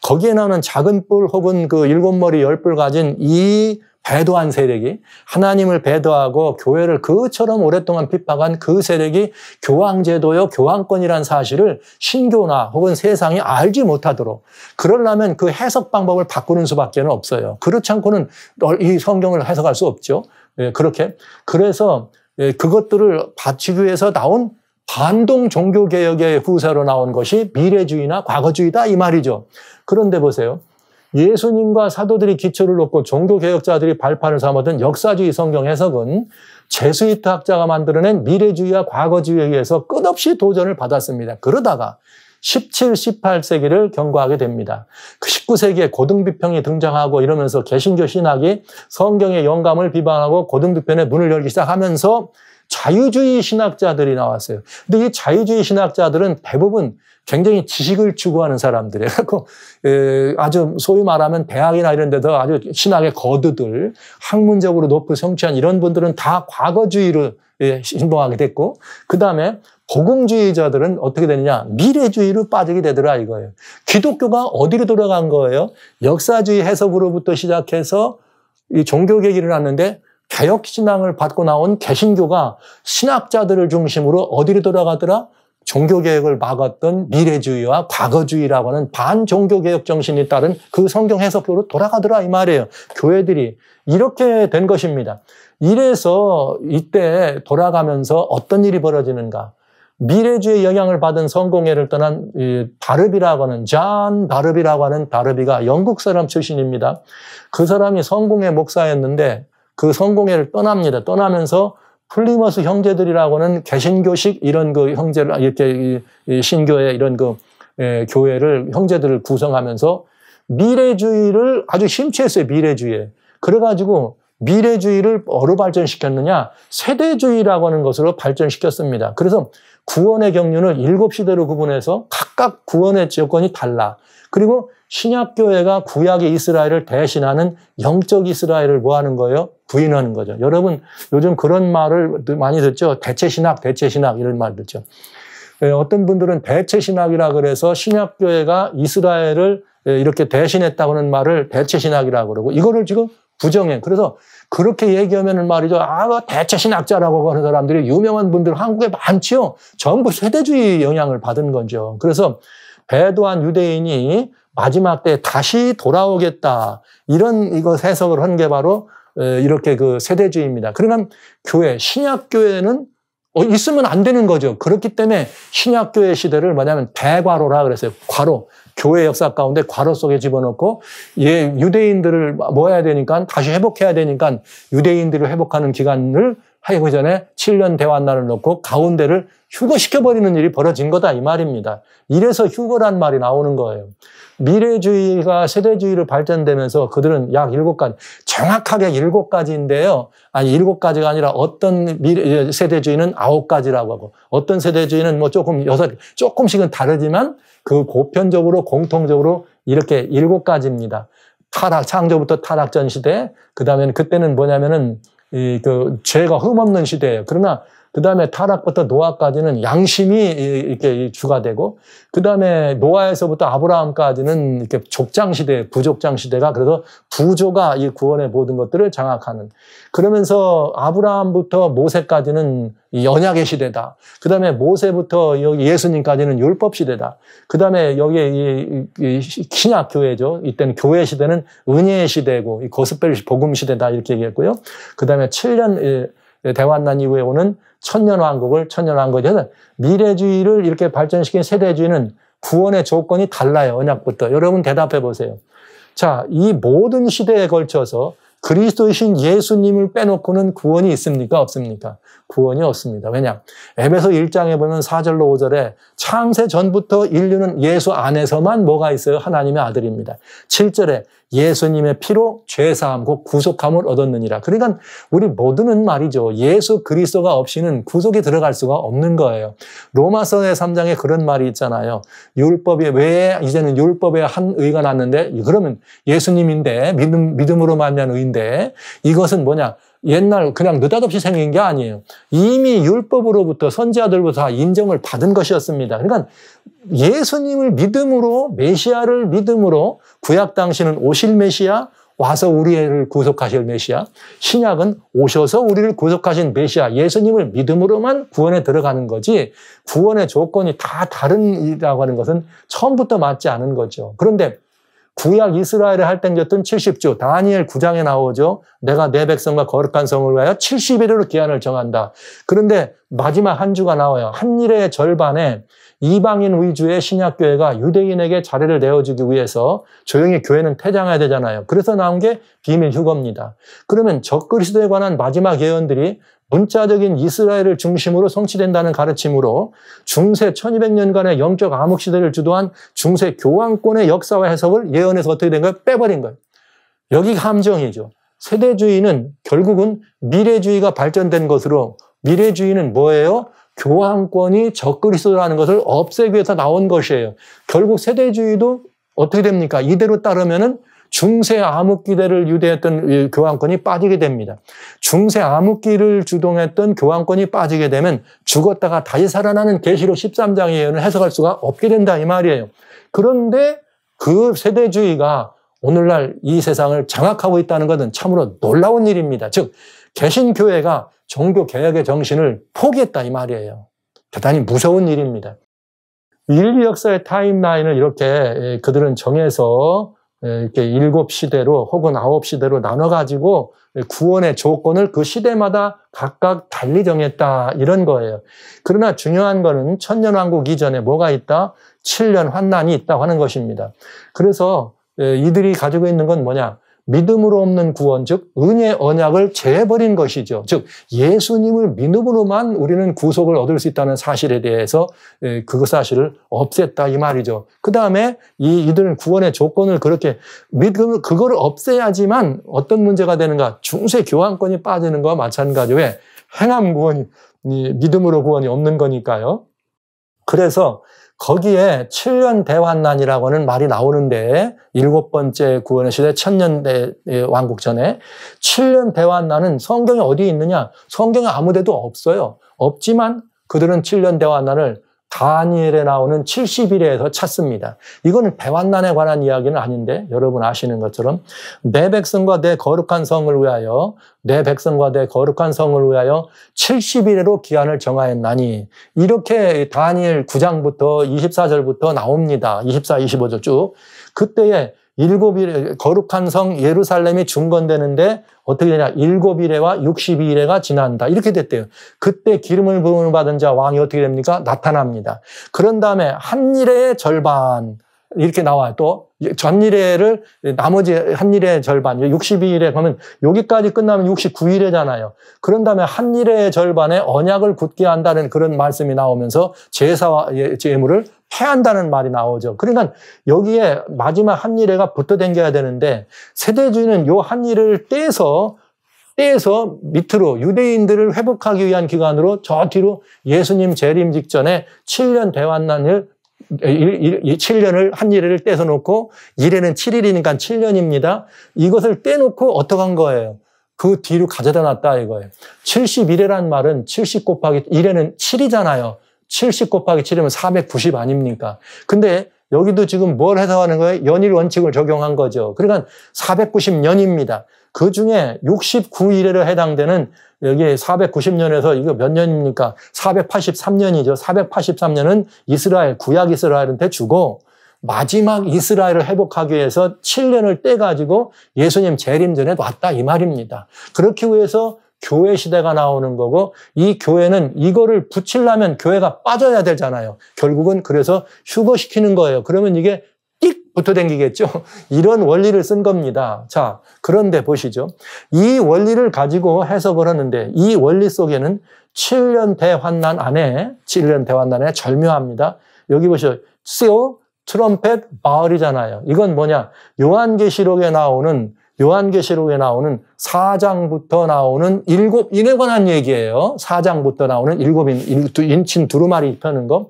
거기에 나오는 작은 뿔 혹은 그 일곱 머리 열 뿔 가진 이 배도한 세력이 하나님을 배도하고 교회를 그처럼 오랫동안 핍박한 그 세력이 교황제도요 교황권이란 사실을 신교나 혹은 세상이 알지 못하도록 그러려면 그 해석 방법을 바꾸는 수밖에 는 없어요. 그렇지 않고는 이 성경을 해석할 수 없죠. 예, 그렇게 그래서 예, 그것들을 바치기 위해서 나온 반동 종교개혁의 후세로 나온 것이 미래주의나 과거주의다 이 말이죠. 그런데 보세요. 예수님과 사도들이 기초를 놓고 종교개혁자들이 발판을 삼았던 역사주의 성경 해석은 제수이트 학자가 만들어낸 미래주의와 과거주의에 의해서 끝없이 도전을 받았습니다. 그러다가 17, 18세기를 경과하게 됩니다. 19세기에 그 고등비평이 등장하고 이러면서 개신교 신학이 성경의 영감을 비방하고 고등비평의 문을 열기 시작하면서 자유주의 신학자들이 나왔어요. 근데 이 자유주의 신학자들은 대부분 굉장히 지식을 추구하는 사람들이에요. 아주 소위 말하면 대학이나 이런 데서 아주 신학의 거두들, 학문적으로 높은 성취한 이런 분들은 다 과거주의를 예, 신봉하게 됐고, 그 다음에 고음주의자들은 어떻게 되느냐? 미래주의로 빠지게 되더라 이거예요. 기독교가 어디로 돌아간 거예요? 역사주의 해석으로부터 시작해서 이 종교계 기를 하는데 개혁신앙을 받고 나온 개신교가 신학자들을 중심으로 어디로 돌아가더라? 종교개혁을 막았던 미래주의와 과거주의라고 하는 반종교개혁 정신이 따른 그 성경 해석교로 돌아가더라 이 말이에요. 교회들이 이렇게 된 것입니다. 이래서 이때 돌아가면서 어떤 일이 벌어지는가? 미래주의 영향을 받은 성공회를 떠난 바르비라고 하는 잔 바르비라고 하는 바르비가 영국 사람 출신입니다. 그 사람이 성공회 목사였는데 그 성공회를 떠납니다. 떠나면서 플리머스 형제들이라고는 개신교식 이런 그 형제를 이렇게 신교회 이런 그 예, 교회를 형제들을 구성하면서 미래주의를 아주 심취했어요. 미래주의에. 그래가지고 미래주의를 어로 발전시켰느냐? 세대주의라고 하는 것으로 발전시켰습니다. 그래서 구원의 경륜을 일곱 시대로 구분해서 각각 구원의 조건이 달라. 그리고 신약교회가 구약의 이스라엘을 대신하는 영적 이스라엘을 뭐 하는 거예요? 부인하는 거죠. 여러분, 요즘 그런 말을 많이 듣죠? 대체신학, 대체신학, 이런 말 듣죠. 예, 어떤 분들은 대체신학이라 그래서 신약교회가 이스라엘을 예, 이렇게 대신했다고 하는 말을 대체신학이라고 그러고 이거를 지금 부정해. 그래서 그렇게 얘기하면 말이죠. 아, 뭐 대체 신학자라고 하는 사람들이 유명한 분들 한국에 많지요. 전부 세대주의 영향을 받은 거죠. 그래서 배도한 유대인이 마지막 때 다시 돌아오겠다. 이런 이것 해석을 한 게 바로 이렇게 그 세대주의입니다. 그러니 교회, 신약교회는 어, 있으면 안 되는 거죠. 그렇기 때문에 신약교회 시대를 뭐냐면 대과로라 그랬어요. 과로. 교회 역사 가운데 과로 속에 집어넣고 예 유대인들을 모아야 되니까 다시 회복해야 되니까 유대인들을 회복하는 기간을 하기 전에 7년 대환날을 놓고 가운데를 휴거시켜버리는 일이 벌어진 거다 이 말입니다. 이래서 휴거란 말이 나오는 거예요. 미래주의가 세대주의로 발전되면서 그들은 약 일곱 가지, 정확하게 일곱 가지인데요. 아니, 일곱 가지가 아니라 어떤 미래, 세대주의는 아홉 가지라고 하고, 어떤 세대주의는 뭐 조금 여섯, 조금씩은 다르지만 그 보편적으로 공통적으로 이렇게 일곱 가지입니다. 타락, 창조부터 타락전 시대, 그 다음에는 그때는 뭐냐면은 이그 죄가 흠없는 시대예요. 그러나 그 다음에 타락부터 노아까지는 양심이 이렇게 주가 되고, 그 다음에 노아에서부터 아브라함까지는 이렇게 족장 시대, 부족장 시대가 그래서 부조가 이 구원의 모든 것들을 장악하는. 그러면서 아브라함부터 모세까지는 연약의 시대다. 그 다음에 모세부터 여기 예수님까지는 율법 시대다. 그 다음에 여기 이 신약 교회죠. 이때는 교회 시대는 은혜의 시대고 이 고스펠 복음 시대다 이렇게 얘기했고요. 그 다음에 7년 예, 대환난 이후에 오는 천년왕국을 천년왕국에서 미래주의를 이렇게 발전시킨 세대주의는 구원의 조건이 달라요. 언약부터. 여러분 대답해 보세요. 자, 이 모든 시대에 걸쳐서 그리스도이신 예수님을 빼놓고는 구원이 있습니까? 없습니까? 구원이 없습니다. 왜냐? 에베소 1장에 보면 4절로 5절에 창세 전부터 인류는 예수 안에서만 뭐가 있어요? 하나님의 아들입니다. 7절에 예수님의 피로 죄사함 곧 구속함을 얻었느니라. 그러니까 우리 모두는 말이죠. 예수 그리스도가 없이는 구속이 들어갈 수가 없는 거예요. 로마서의 3장에 그런 말이 있잖아요. 율법에 왜 이제는 율법에 한 의가 났는데 그러면 예수님인데 믿음, 믿음으로 만난 의인데 이것은 뭐냐? 옛날 그냥 느닷없이 생긴 게 아니에요. 이미 율법으로부터 선지자들부터 다 인정을 받은 것이었습니다. 그러니까 예수님을 믿음으로 메시아를 믿음으로 구약 당시는 오실 메시아 와서 우리를 구속하실 메시아 신약은 오셔서 우리를 구속하신 메시아 예수님을 믿음으로만 구원에 들어가는 거지 구원의 조건이 다 다른이라고 하는 것은 처음부터 맞지 않은 거죠. 그런데 구약 이스라엘을 할땐어쨌 70주, 다니엘 9장에 나오죠. 내가 내 백성과 거룩한 성을 위하여 70일으로 기한을 정한다. 그런데 마지막 한 주가 나와요. 한 일의 절반에 이방인 위주의 신약교회가 유대인에게 자리를 내어주기 위해서 조용히 교회는 퇴장해야 되잖아요. 그래서 나온 게 비밀 휴거입니다. 그러면 적그리스도에 관한 마지막 예언들이 문자적인 이스라엘을 중심으로 성취된다는 가르침으로 중세 1200년간의 영적 암흑 시대를 주도한 중세 교황권의 역사와 해석을 예언해서 어떻게 된 거예요? 빼버린 거예요. 여기가 함정이죠. 세대주의는 결국은 미래주의가 발전된 것으로 미래주의는 뭐예요? 교황권이 적그리스도라는 것을 없애기 위해서 나온 것이에요. 결국 세대주의도 어떻게 됩니까? 이대로 따르면은 중세 암흑기대를 유대했던 교황권이 빠지게 됩니다. 중세 암흑기를 주동했던 교황권이 빠지게 되면 죽었다가 다시 살아나는 계시로 13장의 예언을 해석할 수가 없게 된다 이 말이에요. 그런데 그 세대주의가 오늘날 이 세상을 장악하고 있다는 것은 참으로 놀라운 일입니다. 즉 개신교회가 종교 개혁의 정신을 포기했다 이 말이에요. 대단히 무서운 일입니다. 인류 역사의 타임라인을 이렇게 그들은 정해서 이렇게 일곱 시대로 혹은 아홉 시대로 나눠가지고 구원의 조건을 그 시대마다 각각 달리 정했다. 이런 거예요. 그러나 중요한 거는 천년왕국 이전에 뭐가 있다? 7년 환난이 있다고 하는 것입니다. 그래서 이들이 가지고 있는 건 뭐냐? 믿음으로 없는 구원, 즉 은혜 언약을 죄버린 것이죠. 즉 예수님을 믿음으로만 우리는 구속을 얻을 수 있다는 사실에 대해서 그 사실을 없앴다 이 말이죠. 그 다음에 이 이들은 구원의 조건을 그렇게 믿음을 그거를 없애야지만 어떤 문제가 되는가? 중세 교환권이 빠지는 것과 마찬가지로 행함 구원이 믿음으로 구원이 없는 거니까요. 그래서 거기에 7년 대환난이라고 하는 말이 나오는데 일곱 번째 구원의 시대 천년대 왕국 전에 7년 대환난은 성경에 어디 에 있느냐? 성경에 아무데도 없어요. 없지만 그들은 7년 대환난을 다니엘에 나오는 70일에서 찾습니다. 이거는 배완난에 관한 이야기는 아닌데 여러분 아시는 것처럼 내 백성과 내 거룩한 성을 위하여 내 백성과 내 거룩한 성을 위하여 70일로 기한을 정하였나니 이렇게 다니엘 9장부터 24절부터 나옵니다. 24, 25절 쭉 그때에 일곱일 거룩한 성 예루살렘이 중건되는데 어떻게 되냐 일곱일에와 육십일에가 지난다 이렇게 됐대요. 그때 기름을 부음을 받은 자 왕이 어떻게 됩니까? 나타납니다. 그런 다음에 한 일의 절반 이렇게 나와요. 또 전일회를 나머지 한일의 절반, 62일에 그러면 여기까지 끝나면 69일에잖아요. 그런 다음에 한일의 절반에 언약을 굳게 한다는 그런 말씀이 나오면서 제사와 예, 제물을 패한다는 말이 나오죠. 그러니까 여기에 마지막 한일회가 붙어 댕겨야 되는데 세대주의는 요 한일을 떼서 떼서 밑으로 유대인들을 회복하기 위한 기간으로 저 뒤로 예수님 재림 직전에 7년 대환난을 7년을 한 일을 떼서 놓고 일에는 7일이니까 7년입니다. 이것을 떼놓고 어떻게 한 거예요? 그 뒤로 가져다 놨다 이거예요. 71회란 말은 70 곱하기 1회는 7이잖아요. 70 곱하기 7이면 490 아닙니까? 근데 여기도 지금 뭘 해석하는 거예요? 연일 원칙을 적용한 거죠. 그러니까 490년입니다. 그 중에 69일에 해당되는 여기 490년에서 이거 몇 년입니까? 483년이죠. 483년은 이스라엘, 구약 이스라엘한테 주고 마지막 이스라엘을 회복하기 위해서 7년을 떼가지고 예수님 재림 전에 왔다 이 말입니다. 그렇게 위해서 교회 시대가 나오는 거고 이 교회는 이거를 붙이려면 교회가 빠져야 되잖아요. 결국은 그래서 휴거시키는 거예요. 그러면 이게 붙어 댕기겠죠? 이런 원리를 쓴 겁니다. 자, 그런데 보시죠. 이 원리를 가지고 해석을 하는데 이 원리 속에는 7년 대환난 안에 7년 대환난에 절묘합니다. 여기 보시죠. CO 트럼펫 마을이잖아요. 이건 뭐냐? 요한계시록에 나오는 요한계시록에 나오는 4장부터 나오는 일곱 인에 관한 얘기예요. 4장부터 나오는 일곱 인, 인친 두루마리 펴는 거.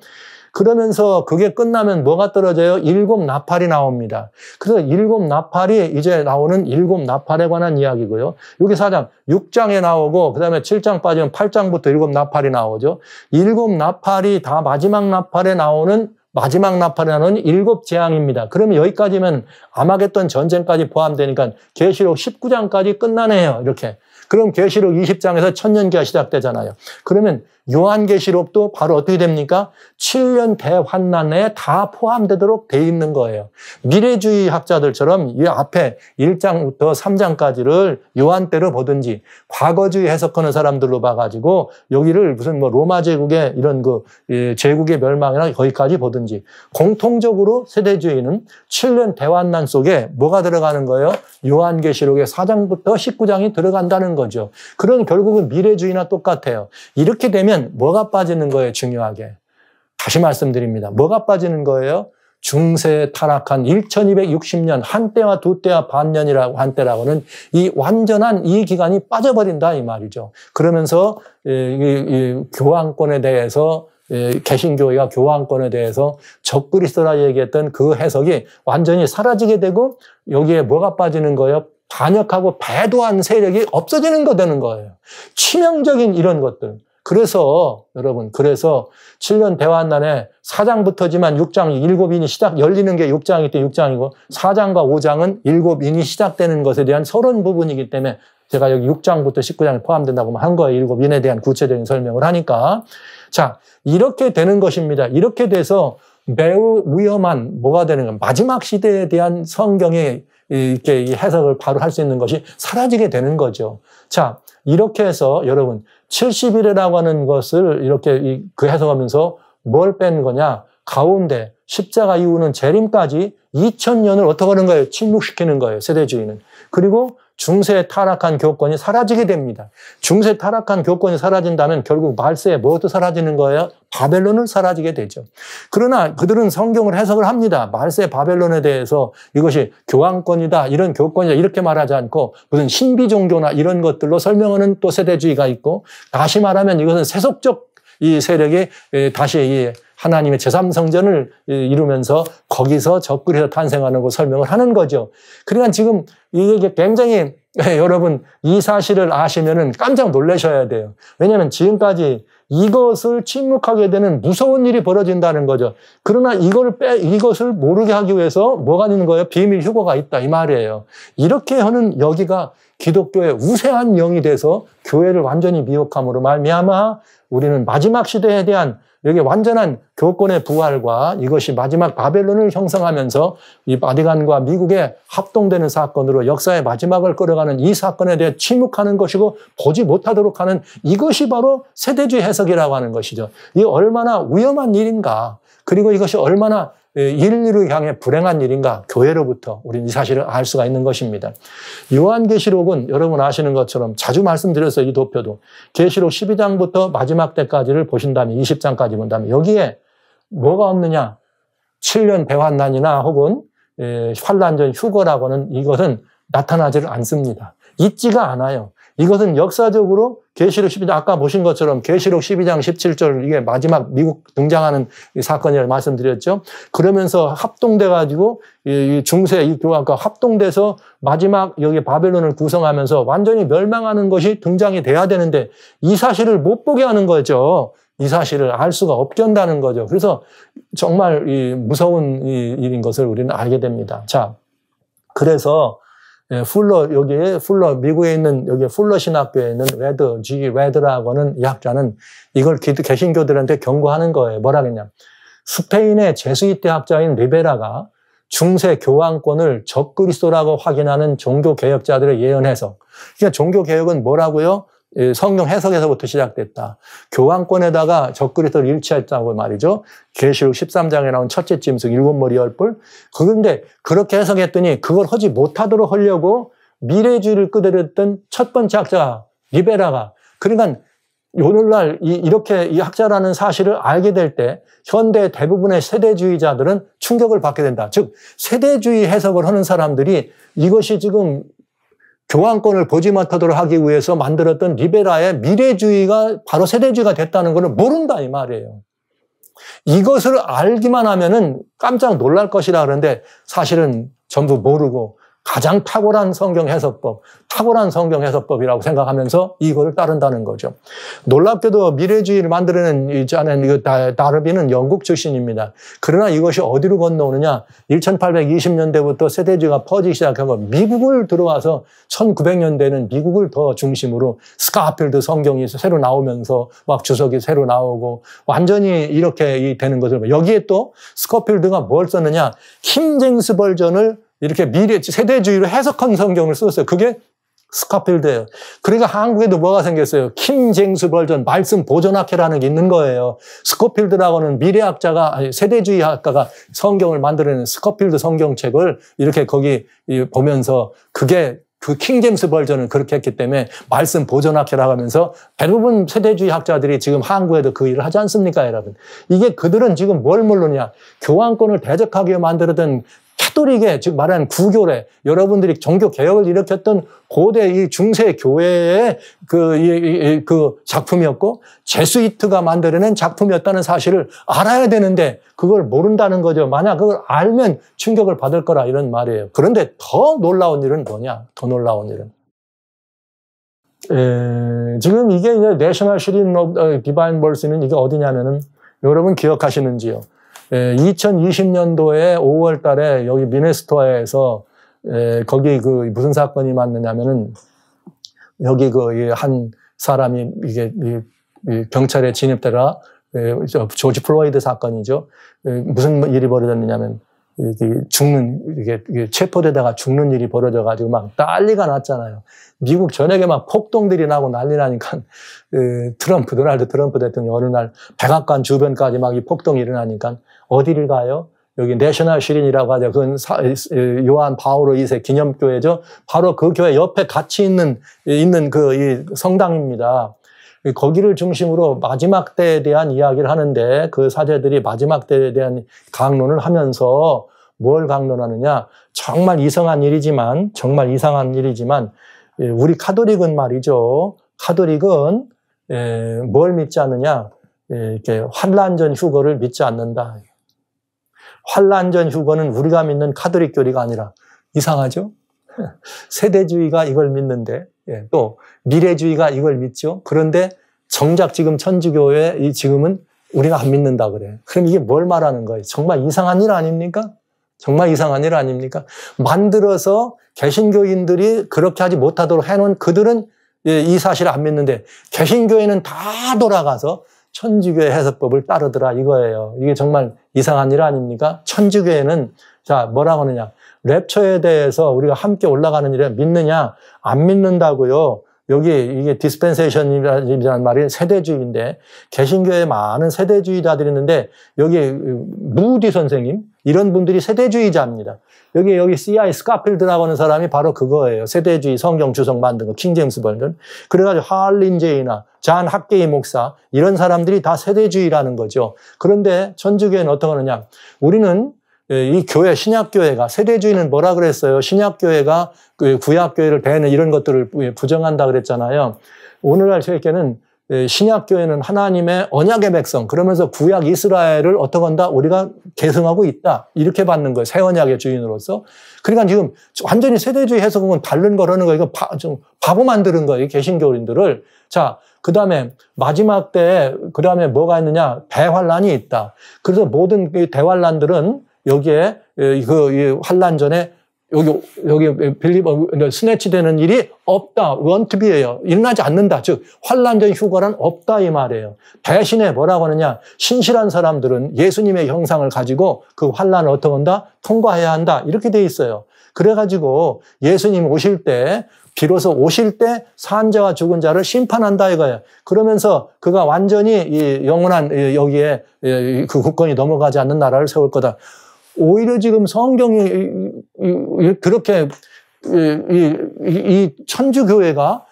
그러면서 그게 끝나면 뭐가 떨어져요? 일곱 나팔이 나옵니다. 그래서 일곱 나팔이 이제 나오는 일곱 나팔에 관한 이야기고요. 여기 사장 6장에 나오고 그다음에 7장 빠지면 8장부터 일곱 나팔이 나오죠. 일곱 나팔이 다 마지막 나팔에 나오는 마지막 나팔이라는 일곱 재앙입니다. 그러면 여기까지면 아마겟던 전쟁까지 포함되니까 계시록 19장까지 끝나네요. 이렇게. 그럼 계시록 20장에서 천년기가 시작되잖아요. 그러면 요한계시록도 바로 어떻게 됩니까? 7년 대환난에 다 포함되도록 돼 있는 거예요. 미래주의 학자들처럼 이 앞에 1장부터 3장까지를 요한때로 보든지 과거주의 해석하는 사람들로 봐가지고 여기를 무슨 뭐 로마 제국의 이런 그 예, 제국의 멸망이나 거기까지 보든지 공통적으로 세대주의는 7년 대환난 속에 뭐가 들어가는 거예요? 요한계시록의 4장부터 19장이 들어간다는 거죠. 그런 결국은 미래주의나 똑같아요. 이렇게 되면 그러면 뭐가 빠지는 거예요, 중요하게? 다시 말씀드립니다. 뭐가 빠지는 거예요? 중세에 타락한 1260년 한때와 두때와 반년이라고 한때라고는 이 완전한 이 기간이 빠져버린다 이 말이죠. 그러면서 예, 이, 이, 교황권에 대해서 예, 개신교회가 교황권에 대해서 적그리스도라 얘기했던 그 해석이 완전히 사라지게 되고 여기에 뭐가 빠지는 거예요? 반역하고 배도한 세력이 없어지는 거 되는 거예요. 치명적인 이런 것들. 그래서 여러분 그래서 7년 배환난에 4장부터지만 6장 7인이 시작 열리는 게 6장일 때 6장이고 4장과 5장은 7인이 시작되는 것에 대한 서론 부분이기 때문에 제가 여기 6장부터 1 9장에 포함된다고 한 거예요. 7인에 대한 구체적인 설명을 하니까 자 이렇게 되는 것입니다. 이렇게 돼서 매우 위험한 뭐가 되는 건 마지막 시대에 대한 성경의 이렇게 해석을 바로 할 수 있는 것이 사라지게 되는 거죠. 자, 이렇게 해서 여러분 70일이라고 하는 것을 이렇게 그 해석하면서 뭘 뺀 거냐? 가운데 십자가 이후는 재림까지 2000년을 어떻게 하는 거예요? 침묵시키는 거예요. 세대주의는. 그리고 중세 타락한 교권이 사라지게 됩니다. 중세 타락한 교권이 사라진다면 결국 말세에 뭐도 사라지는 거예요? 바벨론은 사라지게 되죠. 그러나 그들은 성경을 해석을 합니다. 말세 바벨론에 대해서 이것이 교황권이다, 이런 교권이다, 이렇게 말하지 않고 무슨 신비 종교나 이런 것들로 설명하는 또 세대주의가 있고 다시 말하면 이것은 세속적 이 세력이 예, 다시 이 하나님의 제3성전을 예, 이루면서 거기서 적그리스 탄생하는 걸 설명을 하는 거죠. 그러니까 지금 이게 굉장히 예, 여러분 이 사실을 아시면 깜짝 놀라셔야 돼요. 왜냐하면 지금까지 이것을 침묵하게 되는 무서운 일이 벌어진다는 거죠. 그러나 이걸 빼, 이것을 모르게 하기 위해서 뭐가 있는 거예요? 비밀 휴거가 있다. 이 말이에요. 이렇게 하는 여기가 기독교의 우세한 영이 돼서 교회를 완전히 미혹함으로 말미암아 우리는 마지막 시대에 대한 여기 완전한 교권의 부활과 이것이 마지막 바벨론을 형성하면서 이바디간과 미국의 합동되는 사건으로 역사의 마지막을 끌어가는 이 사건에 대해 침묵하는 것이고 보지 못하도록 하는 이것이 바로 세대주의 해석이라고 하는 것이죠. 이 얼마나 위험한 일인가. 그리고 이것이 얼마나 인류를 예, 향해 불행한 일인가 교회로부터 우리는 이 사실을 알 수가 있는 것입니다. 요한계시록은 여러분 아시는 것처럼 자주 말씀드려서 이 도표도 계시록 12장부터 마지막 때까지를 보신 다음에 20장까지 본 다음에 여기에 뭐가 없느냐 7년 배환난이나 혹은 예, 환란전 휴거라고는 이것은 나타나지를 않습니다. 있지가 않아요. 이것은 역사적으로 계시록 12장 아까 보신 것처럼 계시록 12장 17절 이게 마지막 미국 등장하는 사건이라고 말씀드렸죠. 그러면서 합동돼 가지고 중세 이 교황과 그 합동돼서 마지막 여기 바벨론을 구성하면서 완전히 멸망하는 것이 등장이 돼야 되는데 이 사실을 못 보게 하는 거죠. 이 사실을 알 수가 없견다는 거죠. 그래서 정말 이 무서운 일인 것을 우리는 알게 됩니다. 자, 그래서 예, 풀러 여기에 풀러 미국에 있는 여기 풀러 신학교에 있는 레드 G 레드라고 하는 이 학자는 이걸 기 개신교들한테 경고하는 거예요. 뭐라 그랬냐? 스페인의 제수이 대 학자인 리베라가 중세 교황권을 적그리스도라고 확인하는 종교 개혁자들을 예언해서 그러니까 종교 개혁은 뭐라고요? 예, 성경 해석에서부터 시작됐다. 교황권에다가 적그리스도를 일치했다고 말이죠. 계시록 13장에 나온 첫째 짐승 일곱 머리 열 뿔. 그런데 그렇게 해석했더니 그걸 하지 못하도록 하려고 미래주의를 끄드렸던첫 번째 학자 리베라가 그러니까 오늘날 이렇게 이 학자라는 사실을 알게 될 때 현대 대부분의 세대주의자들은 충격을 받게 된다. 즉 세대주의 해석을 하는 사람들이 이것이 지금 교환권을 보지 못하도록 하기 위해서 만들었던 리베라의 미래주의가 바로 세대주의가 됐다는 것을 모른다 이 말이에요. 이것을 알기만 하면은 깜짝 놀랄 것이라 그러는데 사실은 전부 모르고 가장 탁월한 성경 해석법, 탁월한 성경 해석법이라고 생각하면서 이거를 따른다는 거죠. 놀랍게도 미래주의를 만들어낸 자는 다르비는 영국 출신입니다. 그러나 이것이 어디로 건너오느냐? 1820년대부터 세대주의가 퍼지기 시작하고 미국을 들어와서 1900년대는 미국을 더 중심으로 스카필드 성경이 새로 나오면서 막 주석이 새로 나오고 완전히 이렇게 되는 것을 여기에 또스카필드가뭘 썼느냐? 킴쟁스 버전을 이렇게 미래 세대주의로 해석한 성경을 썼어요. 그게 스카필드예요. 그러니까 한국에도 뭐가 생겼어요? 킹쟁수 벌전, 말씀 보존학회라는 게 있는 거예요. 스코필드라고는 미래학자가, 아니, 세대주의 학가가 성경을 만들어낸 스코필드 성경책을 이렇게 거기 보면서 그게 그킹제스 버전은 그렇게 했기 때문에 말씀 보존학회라고 하면서 대부분 세대주의 학자들이 지금 한국에도 그 일을 하지 않습니까, 여러분? 이게 그들은 지금 뭘 모르냐? 교황권을 대적하게 만들어둔 캐톨릭의 즉 말하는 구교래 여러분들이 종교 개혁을 일으켰던 고대 이 중세 교회의 그, 이, 이, 그 작품이었고 제스이트가 만들어낸 작품이었다는 사실을 알아야 되는데 그걸 모른다는 거죠. 만약 그걸 알면 충격을 받을 거라 이런 말이에요. 그런데 더 놀라운 일은 뭐냐? 더 놀라운 일은 에, 지금 이게 내셔널 슈림 어, 디바인 벌스는 이게 어디냐면은 여러분 기억하시는지요? 2020년도에 예, 5월 달에 여기 미네스토아에서 예, 거기 그 무슨 사건이 맞느냐면은 여기 그 한 사람이 이게 경찰에 진입되라 예, 조지 플로이드 사건이죠. 무슨 일이 벌어졌느냐면 죽는 이게 체포되다가 죽는 일이 벌어져 가지고 막 난리가 났잖아요. 미국 전역에 막 폭동들이 나고 난리 나니까 트럼프 도널드 트럼프 대통령 어느 날 백악관 주변까지 막 이 폭동이 일어나니까 어디를 가요? 여기 내셔널 시린이라고 하죠. 그건 사, 요한 바오로 2세 기념교회죠. 바로 그 교회 옆에 같이 있는 있는 그 성당입니다. 거기를 중심으로 마지막 때에 대한 이야기를 하는데 그 사제들이 마지막 때에 대한 강론을 하면서 뭘 강론하느냐? 정말 이상한 일이지만 정말 이상한 일이지만 예, 우리 카도릭은 말이죠. 카도릭은뭘 예, 믿지 않느냐? 예, 이렇게 환란전 휴거를 믿지 않는다. 환란 전 휴거는 우리가 믿는 카드릭 교리가 아니라 이상하죠? 세대주의가 이걸 믿는데 예, 또 미래주의가 이걸 믿죠. 그런데 정작 지금 천주교회 이 지금은 우리가 안 믿는다 그래. 그럼 이게 뭘 말하는 거예요? 정말 이상한 일 아닙니까? 정말 이상한 일 아닙니까? 만들어서 개신교인들이 그렇게 하지 못하도록 해놓은 그들은 예, 이 사실을 안 믿는데 개신교회는 다 돌아가서 천주교의 해석법을 따르더라 이거예요. 이게 정말 이상한 일 아닙니까? 천주교에는 자 뭐라고 하느냐 랩처에 대해서 우리가 함께 올라가는 일에 믿느냐 안 믿는다고요. 여기 이게 디스펜세이션이라는 말이 세대주의인데 개신교에 많은 세대주의자들이 있는데 여기 무디 선생님 이런 분들이 세대주의자입니다. 여기 여기 C.I. 스카필드라고 하는 사람이 바로 그거예요. 세대주의 성경 주석 만든 거 킹제임스 버전. 그래가지고 하린제이나잔 학계의 목사 이런 사람들이 다 세대주의라는 거죠. 그런데 천주교는 어떻게 하느냐? 우리는 예, 이 교회 신약교회가 세대주의는 뭐라 그랬어요? 신약교회가 그 구약교회를 배는 이런 것들을 예, 부정한다 그랬잖아요. 오늘날 저에게는 예, 신약교회는 하나님의 언약의 백성 그러면서 구약 이스라엘을 어떻게 한다? 우리가 계승하고 있다 이렇게 받는 거예요. 새 언약의 주인으로서. 그러니까 지금 완전히 세대주의 해석은 다른 거라는 거예요. 바, 좀 바보 만드는 거예요. 개신교인들을. 자, 그 다음에 마지막 때그 다음에 뭐가 있느냐? 대환란이 있다. 그래서 모든 대환란들은 여기에 그 환란 전에 여기 여기 빌리버 그러니까 스네치 되는 일이 없다. 원투비예요. 일어나지 않는다. 즉 환란전 휴거란 없다 이 말이에요. 대신에 뭐라고 하느냐? 신실한 사람들은 예수님의 형상을 가지고 그 환란을 어떻게 한다? 통과해야 한다. 이렇게 돼 있어요. 그래 가지고 예수님 오실 때 비로소 오실 때 산자와 죽은 자를 심판한다 이거예요. 그러면서 그가 완전히 이 영원한 여기에 그 국권이 넘어가지 않는 나라를 세울 거다. 오히려 지금 성경이 그렇게 이, 천주교회가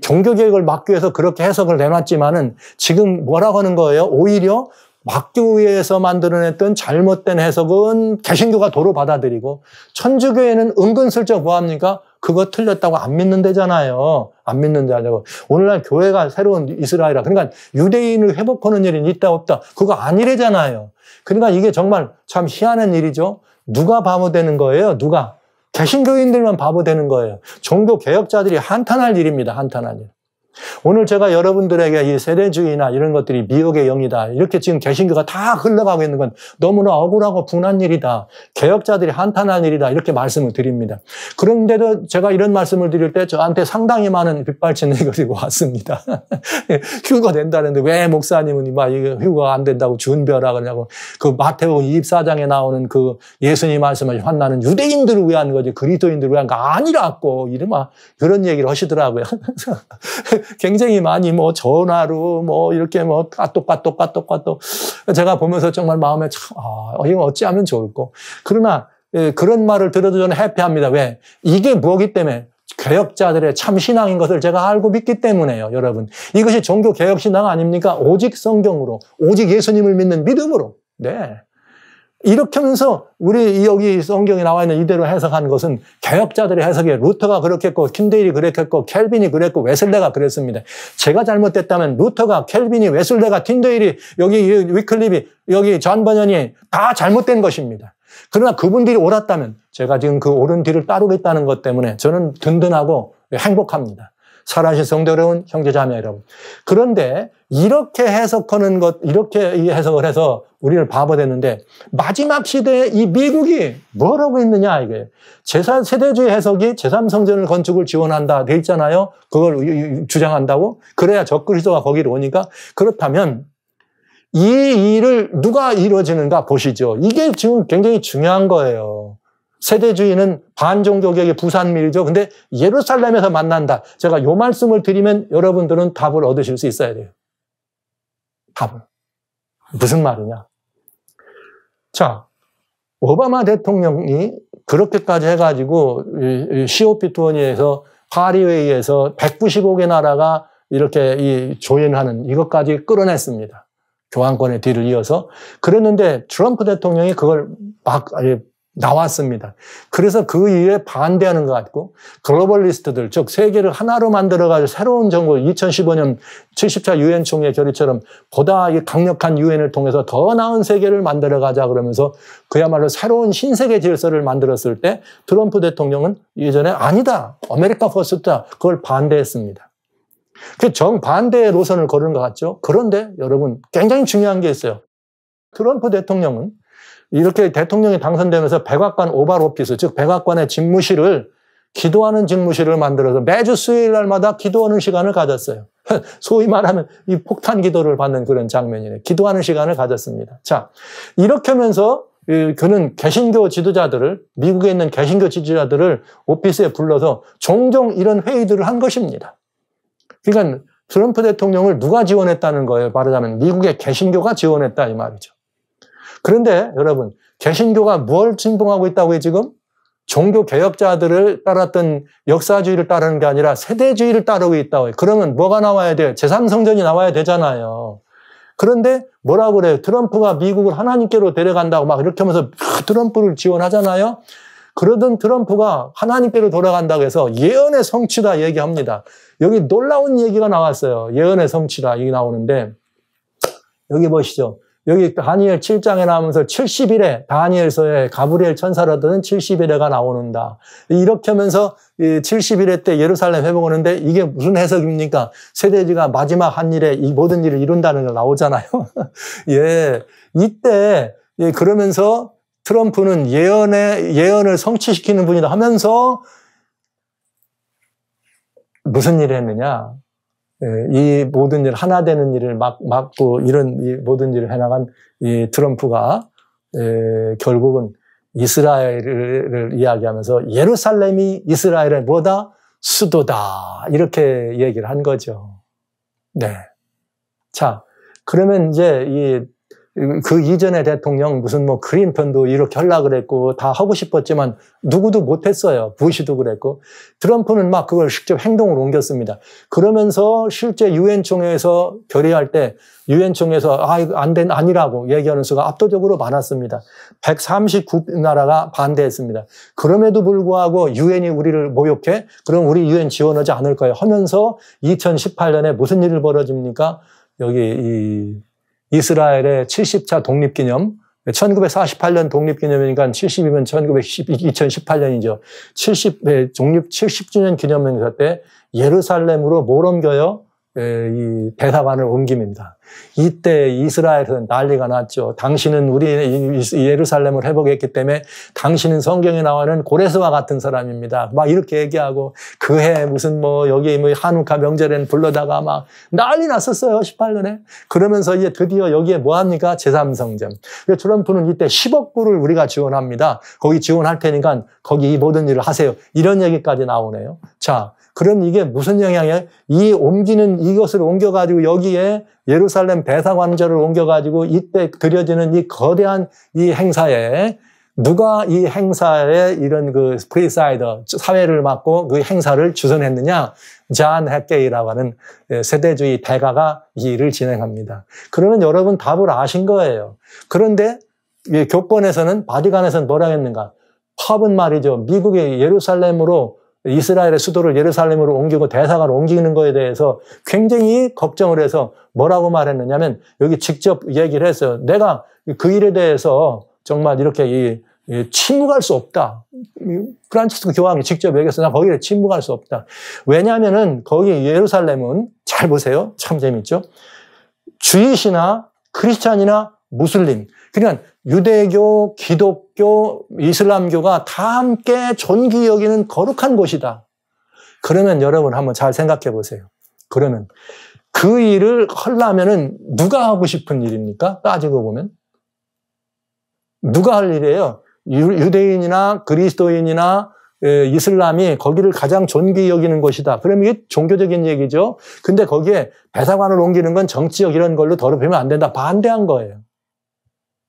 종교개혁을 막기 위해서 그렇게 해석을 내놨지만은 지금 뭐라고 하는 거예요? 오히려 막교회에서 만들어냈던 잘못된 해석은 개신교가 도로 받아들이고 천주교회는 은근슬쩍 뭐합니까? 그거 틀렸다고 안 믿는 데잖아요. 안 믿는 데아니고 오늘날 교회가 새로운 이스라엘이라. 그러니까 유대인을 회복하는 일은 있다 없다. 그거 아니래잖아요. 그러니까 이게 정말 참 희한한 일이죠. 누가 바보되는 거예요? 누가? 개신교인들만 바보되는 거예요. 종교 개혁자들이 한탄할 일입니다. 한탄할 일. 오늘 제가 여러분들에게 이 세대주의나 이런 것들이 미혹의 영이다. 이렇게 지금 개신교가 다 흘러가고 있는 건 너무나 억울하고 분한 일이다. 개혁자들이 한탄한 일이다. 이렇게 말씀을 드립니다. 그런데도 제가 이런 말씀을 드릴 때 저한테 상당히 많은 빗발치는 것이 왔습니다. 휴가 된다는데 왜 목사님은 막 휴가 안 된다고 준비하라 그러냐고 그 마태복음 24장에 나오는 그 예수님 말씀을 환나는 유대인들을 위한 거지 그리스도인들을 위한 거 아니라고 이러면 그런 얘기를 하시더라고요. 굉장히 많이 뭐 전화로 뭐 이렇게 뭐 까똑까똑 까똑까똑 제가 보면서 정말 마음에 참, 아, 어, 이거 어찌하면 좋을까. 그러나 예, 그런 말을 들어도 저는 해피합니다. 왜? 이게 뭐기 때문에 개혁자들의 참신앙인 것을 제가 알고 믿기 때문에요, 여러분. 이것이 종교개혁신앙 아닙니까? 오직 성경으로, 오직 예수님을 믿는 믿음으로. 네. 이렇게 하면서 우리 여기 성경에 나와 있는 이대로 해석한 것은 개혁자들의 해석에 루터가 그렇겠고 킨데일이 그랬겠고 켈빈이 그랬고 웨슬레가 그랬습니다. 제가 잘못됐다면 루터가 켈빈이 웨슬레가 킨데일이 여기 위클립이 여기 전 번연이 다 잘못된 것입니다. 그러나 그분들이 옳았다면 제가 지금 그 옳은 뒤를 따르겠다는 것 때문에 저는 든든하고 행복합니다. 살아신 성도 여러분, 형제자매 여러분. 그런데 이렇게 해석하는 것, 이렇게 해석을 해서 우리를 바보 됐는데 마지막 시대에 이 미국이 뭐라고 있느냐 이게 제사 세대주의 해석이 제3성전을 건축을 지원한다 돼 있잖아요. 그걸 주장한다고 그래야 적그리스도가 거기로 오니까 그렇다면 이 일을 누가 이루어지는가 보시죠. 이게 지금 굉장히 중요한 거예요. 세대주의는 반종교격의 부산밀이죠. 근데 예루살렘에서 만난다. 제가 요 말씀을 드리면 여러분들은 답을 얻으실 수 있어야 돼요. 답을. 무슨 말이냐? 자, 오바마 대통령이 그렇게까지 해가지고 시오피투어니에서 파리회의에서 195개 나라가 이렇게 이 조인하는 이것까지 끌어냈습니다. 교환권의 뒤를 이어서. 그랬는데 트럼프 대통령이 그걸 막 나왔습니다. 그래서 그이후에 반대하는 것 같고 글로벌리스트들 즉 세계를 하나로 만들어가지고 새로운 정부 2015년 70차 유엔 총회 결의처럼 보다 강력한 유엔을 통해서 더 나은 세계를 만들어가자 그러면서 그야말로 새로운 신세계 질서를 만들었을 때 트럼프 대통령은 예전에 아니다 아메리카 퍼스트다 그걸 반대했습니다. 그 정반대의 노선을 걸은 것 같죠. 그런데 여러분 굉장히 중요한 게 있어요. 트럼프 대통령은 이렇게 대통령이 당선되면서 백악관 오발오피스즉 백악관의 집무실을 기도하는 집무실을 만들어서 매주 수요일 날마다 기도하는 시간을 가졌어요. 소위 말하면 이 폭탄 기도를 받는 그런 장면이네. 기도하는 시간을 가졌습니다. 자, 이렇게 하면서 그는 개신교 지도자들을 미국에 있는 개신교 지도자들을 오피스에 불러서 종종 이런 회의들을 한 것입니다. 그러니까 트럼프 대통령을 누가 지원했다는 거예요. 말하자면 미국의 개신교가 지원했다 이 말이죠. 그런데 여러분, 개신교가 무엇 진동하고 있다고요, 지금? 종교 개혁자들을 따랐던 역사주의를 따르는 게 아니라 세대주의를 따르고 있다고요. 그러면 뭐가 나와야 돼요? 제3성전이 나와야 되잖아요. 그런데 뭐라고 그래요? 트럼프가 미국을 하나님께로 데려간다고 막 이렇게 하면서 아, 트럼프를 지원하잖아요. 그러던 트럼프가 하나님께로 돌아간다고 해서 예언의 성취다 얘기합니다. 여기 놀라운 얘기가 나왔어요. 예언의 성취다 이게 나오는데 여기 보시죠. 여기 다니엘 7장에 나오면서 70일에 다니엘서에 가브리엘 천사라든 70일에가 나오는다. 이렇게 하면서 70일에 때 예루살렘 회복하는데 이게 무슨 해석입니까? 세대지가 마지막 한 일에 이 모든 일을 이룬다는 거 나오잖아요. 예. 이때 예, 그러면서 트럼프는 예언의 예언을 성취시키는 분이다 하면서 무슨 일을 했느냐? 예, 이 모든 일, 하나 되는 일을 막, 막고 이런 모든 일을 해나간 이 트럼프가 예, 결국은 이스라엘을 이야기하면서 예루살렘이 이스라엘의 뭐다? 수도다. 이렇게 얘기를 한 거죠. 네. 자, 그러면 이제 이그 이전의 대통령 무슨 뭐 클린턴도 이렇게 하려 그랬고 다 하고 싶었지만 누구도 못했어요. 부시도 그랬고 트럼프는 막 그걸 직접 행동으로 옮겼습니다. 그러면서 실제 유엔 총회에서 결의할 때 유엔 총회에서 아안된 아니라고 얘기하는 수가 압도적으로 많았습니다. 139나라가 반대했습니다. 그럼에도 불구하고 유엔이 우리를 모욕해 그럼 우리 유엔 지원하지 않을 거예요 하면서 2018년에 무슨 일을 벌어집니까? 여기 이 이스라엘의 70차 독립기념 1948년 독립기념이니까 70이면 1910, 2018년이죠. 70, 독립 70주년 기념행사 때 예루살렘으로 뭘 옮겨요? 이 대사관을 옮깁니다. 이때 이스라엘은 난리가 났죠. 당신은 우리 예루살렘을 회복했기 때문에 당신은 성경에 나와는 고레스와 같은 사람입니다. 막 이렇게 얘기하고 그해 무슨 뭐 여기 뭐 한우카 명절엔 불러다가 막 난리 났었어요. 18년에. 그러면서 이제 드디어 여기에 뭐합니까? 제3성전. 그러니까 트럼프는 이때 10억 불을 우리가 지원합니다. 거기 지원할 테니까 거기 이 모든 일을 하세요. 이런 얘기까지 나오네요. 자, 그럼 이게 무슨 영향이야? 이 옮기는 이것을 옮겨가지고 여기에 예루살렘 배사관절을 옮겨가지고 이때 드려지는 이 거대한 이 행사에 누가 이 행사에 이런 그 프리사이더 사회를 맡고 그 행사를 주선했느냐? 잔 핵게이라고 하는 예, 세대주의 대가가 이 일을 진행합니다. 그러면 여러분 답을 아신 거예요. 그런데 교권에서는 바디관에서는 뭐라 했는가? 팝은 말이죠. 미국의 예루살렘으로 이스라엘의 수도를 예루살렘으로 옮기고 대사관을 옮기는 거에 대해서 굉장히 걱정을 해서 뭐라고 말했느냐면 여기 직접 얘기를 해서 내가 그 일에 대해서 정말 이렇게 이 침묵할 수 없다. 프란치스코 교황이 직접 얘기해서 나 거기를 침묵할 수 없다. 왜냐하면은 거기 예루살렘은 잘 보세요. 참 재밌죠. 주이시나 크리스찬이나 무슬림 그러니까 유대교, 기독교, 이슬람교가 다 함께 존귀 여기는 거룩한 곳이다. 그러면 여러분 한번 잘 생각해 보세요. 그러면 그 일을 하려면은 누가 하고 싶은 일입니까? 따지고 보면 누가 할 일이에요? 유대인이나 그리스도인이나 이슬람이 거기를 가장 존귀 여기는 곳이다. 그럼 이게 종교적인 얘기죠. 근데 거기에 배사관을 옮기는 건 정치적 이런 걸로 더럽히면 안 된다. 반대한 거예요.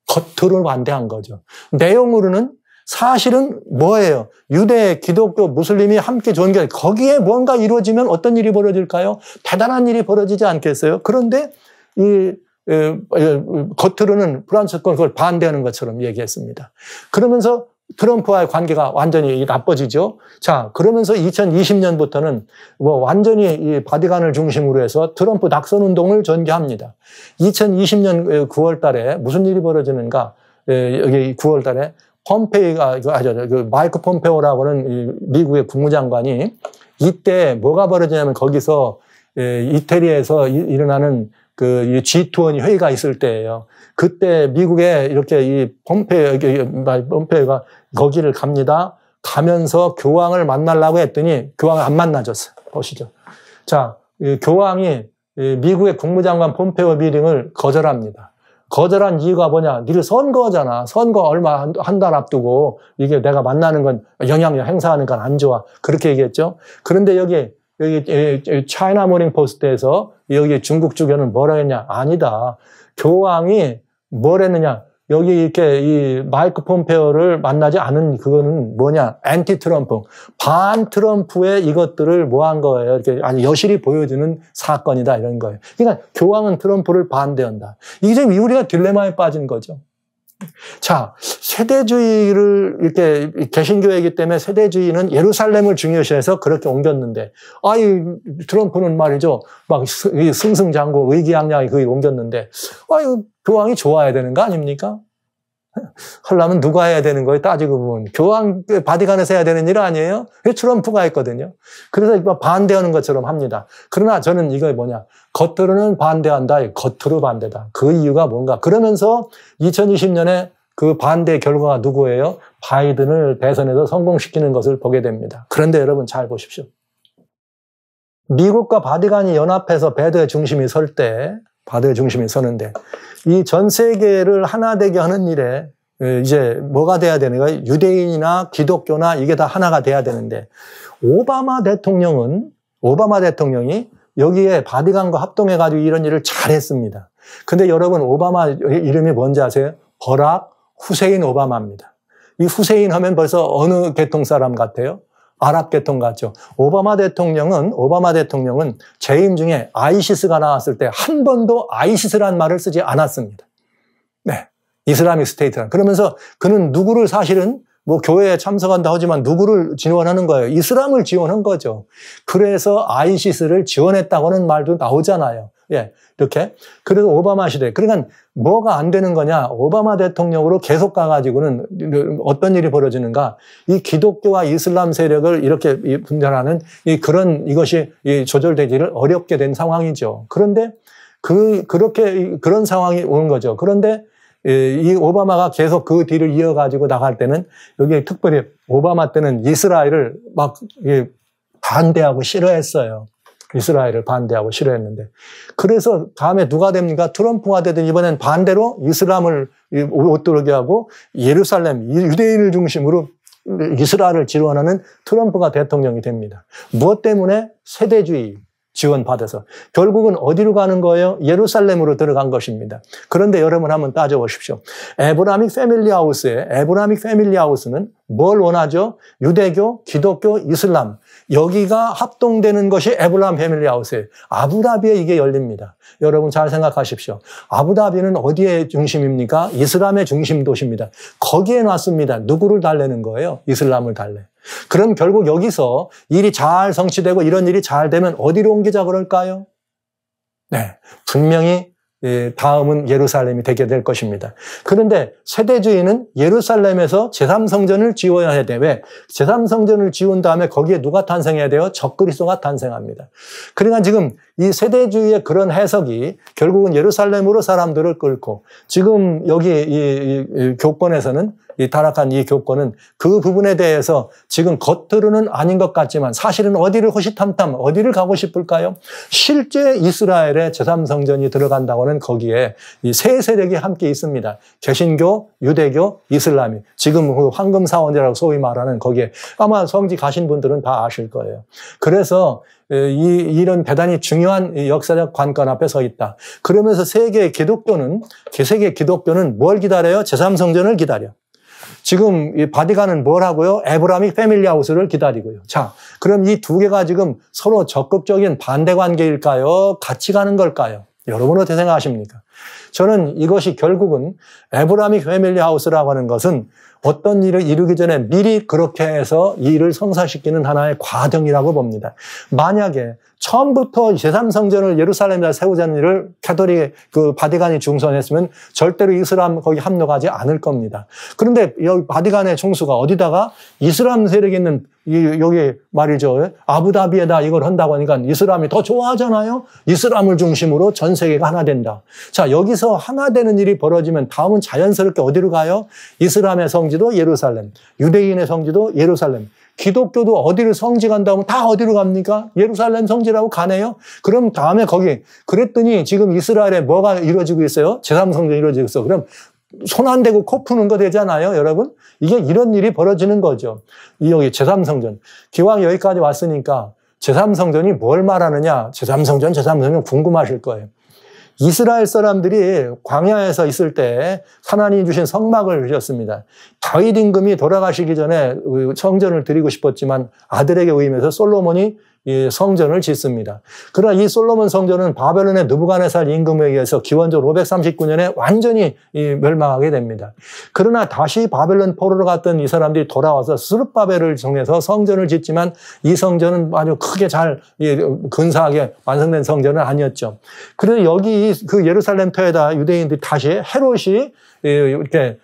겉으로 는 반대한 거죠. 내용으로는 사실은 뭐예요? 유대, 기독교, 무슬림이 함께 존경, 거기에 뭔가 이루어지면 어떤 일이 벌어질까요? 대단한 일이 벌어지지 않겠어요? 그런데 이 겉으로는 프란스권 그걸 반대하는 것처럼 얘기했습니다. 그러면서 트럼프와의 관계가 완전히 나빠지죠. 자, 그러면서 2020년부터는 뭐 완전히 이바디관을 중심으로 해서 트럼프 낙선 운동을 전개합니다. 2020년 9월 달에 무슨 일이 벌어지는가? 여기 9월 달에 펌페이가 그, 아죠 그 마이크 펌페오라고 하는 미국의 국무장관이 이때 뭐가 벌어지냐면 거기서 이태리에서 일어나는 그 G20 회의가 있을 때예요. 그때 미국에 이렇게 이폼페폼페가 거기를 갑니다. 가면서 교황을 만나려고 했더니 교황을 안 만나줬어요. 보시죠. 자, 교황이 미국의 국무장관 폼페오 미링을 거절합니다. 거절한 이유가 뭐냐? 니를 선거잖아. 선거 얼마 한 달 앞두고 이게 내가 만나는 건 영향력 행사하는건 안 좋아. 그렇게 얘기했죠. 그런데 여기 여기 차이나 모닝 포스트에서 여기 중국 주교는 뭐라 했냐? 아니다. 교황이 뭘 했느냐? 여기 이렇게 이 마이크 폼페어를 만나지 않은 그거는 뭐냐? 앤티 트럼프, 반 트럼프의 이것들을 뭐 한 거예요? 이렇게 아니 여실히 보여주는 사건이다 이런 거예요. 그러니까 교황은 트럼프를 반대한다. 이게 지금 우리가 딜레마에 빠진 거죠. 자, 세대주의를 이렇게 개신교회이기 때문에 세대주의는 예루살렘을 중요시해서 그렇게 옮겼는데, 아이 트럼프는 말이죠, 막 승승장구 의기양양이 그기 옮겼는데, 아이 교황이 좋아야 되는 거 아닙니까? 하려면 누가 해야 되는 거예요? 따지고 보면. 교황, 바디간에서 해야 되는 일 아니에요? 그 트럼프가 했거든요. 그래서 반대하는 것처럼 합니다. 그러나 저는 이거 뭐냐. 겉으로는 반대한다. 겉으로 반대다. 그 이유가 뭔가. 그러면서 2020년에 그 반대 결과가 누구예요? 바이든을 대선에서 성공시키는 것을 보게 됩니다. 그런데 여러분 잘 보십시오. 미국과 바디간이 연합해서 배드의 중심이 설때 바다의 중심에 서는데 이 전 세계를 하나 되게 하는 일에 예, 이제 뭐가 돼야 되는가? 유대인이나 기독교나 이게 다 하나가 돼야 되는데 오바마 대통령은 오바마 대통령이 여기에 바디강과 합동해 가지고 이런 일을 잘했습니다. 근데 여러분 오바마 이름이 뭔지 아세요? 버락 후세인 오바마입니다. 이 후세인 하면 벌써 어느 계통 사람 같아요? 아랍 계통 같죠. 오바마 대통령은 오바마 대통령은 재임 중에 아이시스가 나왔을 때 한 번도 아이시스란 말을 쓰지 않았습니다. 네. 이슬람이 스테이트란. 그러면서 그는 누구를 사실은 뭐 교회에 참석한다 하지만 누구를 지원하는 거예요? 이슬람을 지원한 거죠. 그래서 아이시스를 지원했다고는 말도 나오잖아요. 예, 이렇게. 그래서 오바마 시대. 그러니까 뭐가 안 되는 거냐? 오바마 대통령으로 계속 가가지고는 어떤 일이 벌어지는가? 이 기독교와 이슬람 세력을 이렇게 분열하는 그런 이것이 조절되기를 어렵게 된 상황이죠. 그런데 그 그렇게 그런 상황이 오는 거죠. 그런데 이 오바마가 계속 그 뒤를 이어가지고 나갈 때는 여기 특별히 오바마 때는 이스라엘을 막 반대하고 싫어했어요. 이스라엘을 반대하고 싫어했는데. 그래서 다음에 누가 됩니까? 트럼프가 되든 이번엔 반대로 이슬람을 옷도르게 하고 예루살렘, 유대인을 중심으로 이스라엘을 지원하는 트럼프가 대통령이 됩니다. 무엇 때문에? 세대주의 지원받아서. 결국은 어디로 가는 거예요? 예루살렘으로 들어간 것입니다. 그런데 여러분 한번 따져보십시오. 에브라믹 패밀리 하우스에, 에브라믹 패밀리 하우스는 뭘 원하죠? 유대교, 기독교, 이슬람. 여기가 합동되는 것이 에블람 패밀리 아웃스예요 아부다비에 이게 열립니다. 여러분 잘 생각하십시오. 아부다비는 어디의 중심입니까? 이슬람의 중심 도시입니다. 거기에 놨습니다. 누구를 달래는 거예요? 이슬람을 달래. 그럼 결국 여기서 일이 잘 성취되고 이런 일이 잘 되면 어디로 옮기자 그럴까요? 네. 분명히 예, 다음은 예루살렘이 되게 될 것입니다. 그런데 세대주의는 예루살렘에서 제3성전을 지어야 돼. 왜? 제3성전을 지운 다음에 거기에 누가 탄생해야 돼요? 적그리스가 탄생합니다. 그러니까 지금 이 세대주의의 그런 해석이 결국은 예루살렘으로 사람들을 끌고 지금 여기 이 교권에서는 이 타락한 이 교권은 그 부분에 대해서 지금 겉으로는 아닌 것 같지만 사실은 어디를 호시탐탐 어디를 가고 싶을까요? 실제 이스라엘의 제3성전이 들어간다고는 거기에 이 세 세력이 함께 있습니다. 개신교, 유대교, 이슬람이 지금 그 황금사원이라고 소위 말하는 거기에 아마 성지 가신 분들은 다 아실 거예요. 그래서 이, 이런 대단히 중요한 역사적 관건 앞에 서 있다. 그러면서 세계 기독교는, 세계 기독교는 뭘 기다려요? 제3성전을 기다려. 지금 이 바디가는 뭘 하고요? 에브라믹 패밀리 하우스를 기다리고요. 자, 그럼 이 두 개가 지금 서로 적극적인 반대 관계일까요? 같이 가는 걸까요? 여러분은 어떻게 생각하십니까? 저는 이것이 결국은 에브라믹 패밀리 하우스라고 하는 것은 어떤 일을 이루기 전에 미리 그렇게 해서 이 일을 성사시키는 하나의 과정이라고 봅니다. 만약에 처음부터 제3성전을 예루살렘에 세우자는 일을 캐톨릭 그 바디간이 중선했으면 절대로 이슬람 거기 합류하지 않을 겁니다. 그런데 여기 바디간의 총수가 어디다가 이슬람 세력이 있는 여기 말이죠. 아부다비에다 이걸 한다고 하니까 이슬람이 더 좋아하잖아요. 이슬람을 중심으로 전 세계가 하나 된다. 자, 여기서 하나 되는 일이 벌어지면 다음은 자연스럽게 어디로 가요? 이슬람의 성지도 예루살렘, 유대인의 성지도 예루살렘, 기독교도 어디를 성지 간다면 다 어디로 갑니까? 예루살렘 성지라고 가네요? 그럼 다음에 거기, 그랬더니 지금 이스라엘에 뭐가 이루어지고 있어요? 제3성전이 이루어지고 있어. 그럼 손 안 대고 코 푸는 거 되잖아요, 여러분? 이게 이런 일이 벌어지는 거죠. 여기 제3성전. 기왕 여기까지 왔으니까 제3성전이 뭘 말하느냐? 제3성전, 제3성전 궁금하실 거예요. 이스라엘 사람들이 광야에서 있을 때 하나님이 주신 성막을 주셨습니다. 다윗 임금이 돌아가시기 전에 청전을 그 드리고 싶었지만 아들에게 의임해서 솔로몬이 이 성전을 짓습니다. 그러나 이 솔로몬 성전은 바벨론의 느부간네살 임금에 의해서 기원전 539년에 완전히 멸망하게 됩니다. 그러나 다시 바벨론 포로로 갔던 이 사람들이 돌아와서 스룹바벨을 정해서 성전을 짓지만 이 성전은 아주 크게 잘 근사하게 완성된 성전은 아니었죠. 그래서 여기 그 예루살렘 터에다 유대인들이 다시 헤롯이 이렇게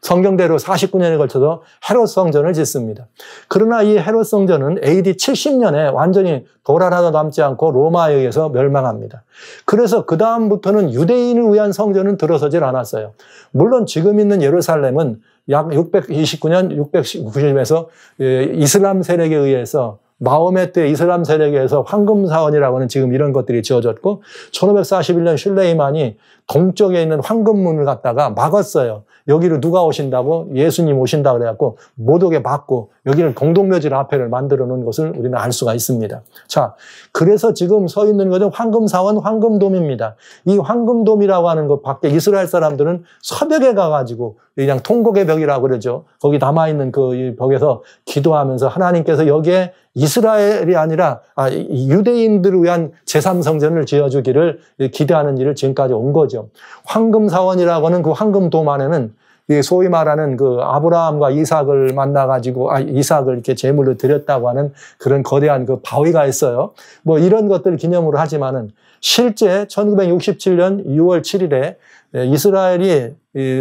성경대로 49년에 걸쳐서 헤롯 성전을 짓습니다. 그러나 이 헤롯 성전은 AD 70년에 완전히 돌 하나도 남지 않고 로마에 의해서 멸망합니다. 그래서 그 다음부터는 유대인을 위한 성전은 들어서질 않았어요. 물론 지금 있는 예루살렘은 약 629년, 690에서 예, 이슬람 세력에 의해서 마음에 때 이슬람 세력에서 황금사원이라고 하는 지금 이런 것들이 지어졌고 1541년 슐레이만이 동쪽에 있는 황금문을 갖다가 막았어요. 여기를 누가 오신다고? 예수님 오신다 그래갖고 못 오게 막고 여기를 공동묘지를 앞에를 만들어 놓은 것을 우리는 알 수가 있습니다. 자, 그래서 지금 서 있는 것은 황금사원 황금돔입니다. 이 황금돔이라고 하는 것 밖에 이스라엘 사람들은 서벽에 가가지고 그냥 통곡의 벽이라고 그러죠. 거기 남아있는 그 벽에서 기도하면서 하나님께서 여기에 이스라엘이 아니라 아, 유대인들을 위한 제3성전을 지어주기를 기대하는 일을 지금까지 온 거죠. 거죠. 황금사원이라고 하는 그 황금돔 안에는 소위 말하는 그 아브라함과 이삭을 만나가지고 아, 이삭을 이렇게 제물로 드렸다고 하는 그런 거대한 그 바위가 있어요. 뭐 이런 것들 기념으로 하지만은 실제 1967년 6월 7일에 이스라엘이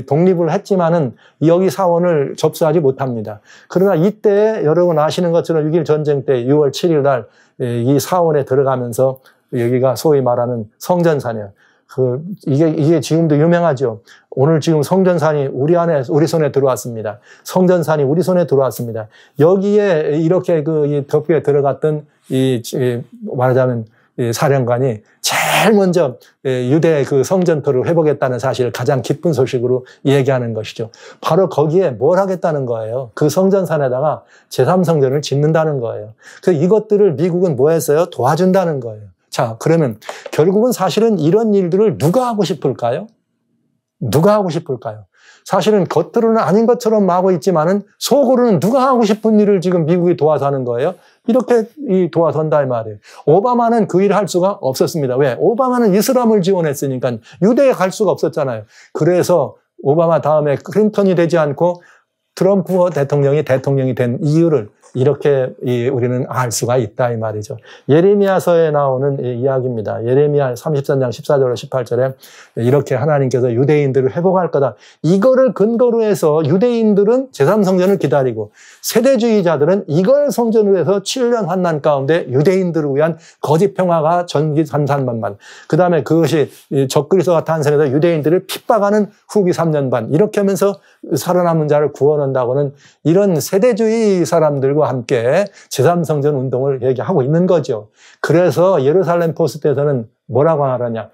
독립을 했지만은 여기 사원을 접수하지 못합니다. 그러나 이때 여러분 아시는 것처럼 6일 전쟁 때 6월 7일 날이 예, 사원에 들어가면서 여기가 소위 말하는 성전산이에요. 그 이게 이게 지금도 유명하죠. 오늘 지금 성전산이 우리 안에 우리 손에 들어왔습니다. 성전산이 우리 손에 들어왔습니다. 여기에 이렇게 그 덮개에 들어갔던 이, 이 말하자면 이 사령관이 제일 먼저 유대 그 성전터를 회복했다는 사실을 가장 기쁜 소식으로 얘기하는 것이죠. 바로 거기에 뭘 하겠다는 거예요. 그 성전산에다가 제3성전을 짓는다는 거예요. 그 이것들을 미국은 뭐 했어요? 도와준다는 거예요. 자, 그러면 결국은 사실은 이런 일들을 누가 하고 싶을까요? 누가 하고 싶을까요? 사실은 겉으로는 아닌 것처럼 하고 있지만은 속으로는 누가 하고 싶은 일을 지금 미국이 도와서 하는 거예요. 이렇게 도와선다이 말이에요. 오바마는 그 일을 할 수가 없었습니다. 왜? 오바마는 이슬람을 지원했으니까 유대에 갈 수가 없었잖아요. 그래서 오바마 다음에 클린턴이 되지 않고 트럼프 대통령이 대통령이 된 이유를 이렇게 우리는 알 수가 있다 이 말이죠. 예레미야서에 나오는 이야기입니다. 예레미야 33장 14절로 18절에 이렇게 하나님께서 유대인들을 회복할 거다. 이거를 근거로 해서 유대인들은 제3성전을 기다리고 세대주의자들은 이걸 성전으로 해서 7년 환난 가운데 유대인들을 위한 거짓 평화가 전기 산산 반반. 그다음에 그것이 적그리스도가 세생에서 유대인들을 핍박하는 후기 3년 반 이렇게 하면서 살아남은 자를 구원한다고는 이런 세대주의 사람들과 사람들과 함께 제3성전 운동을 얘기하고 있는 거죠. 그래서 예루살렘 포스트에서는 뭐라고 하느냐.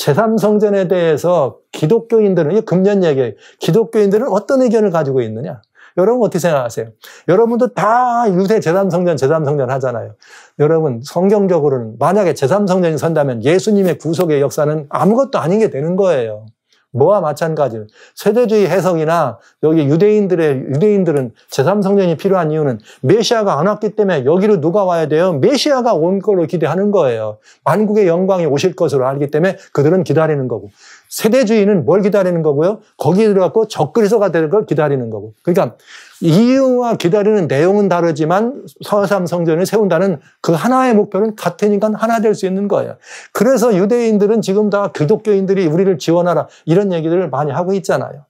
제3성전에 대해서 기독교인들은, 이게 금년 얘기예요. 기독교인들은 어떤 의견을 가지고 있느냐. 여러분 어떻게 생각하세요? 여러분도 다유새 제3성전, 제3성전 하잖아요. 여러분, 성경적으로는 만약에 제3성전이 선다면 예수님의 구속의 역사는 아무것도 아닌 게 되는 거예요. 뭐와 마찬가지로 세대주의 해석이나 여기 유대인들의 유대인들은 제3성전이 필요한 이유는 메시아가 안 왔기 때문에 여기로 누가 와야 돼요? 메시아가 온 걸로 기대하는 거예요. 만국의 영광이 오실 것으로 알기 때문에 그들은 기다리는 거고 세대주의는 뭘 기다리는 거고요? 거기에 들어갔고 적그리스가될 걸 기다리는 거고. 그러니까 이유와 기다리는 내용은 다르지만 서삼 성전을 세운다는 그 하나의 목표는 같으니까 하나 될 수 있는 거예요. 그래서 유대인들은 지금 다 기독교인들이 우리를 지원하라 이런 얘기들을 많이 하고 있잖아요.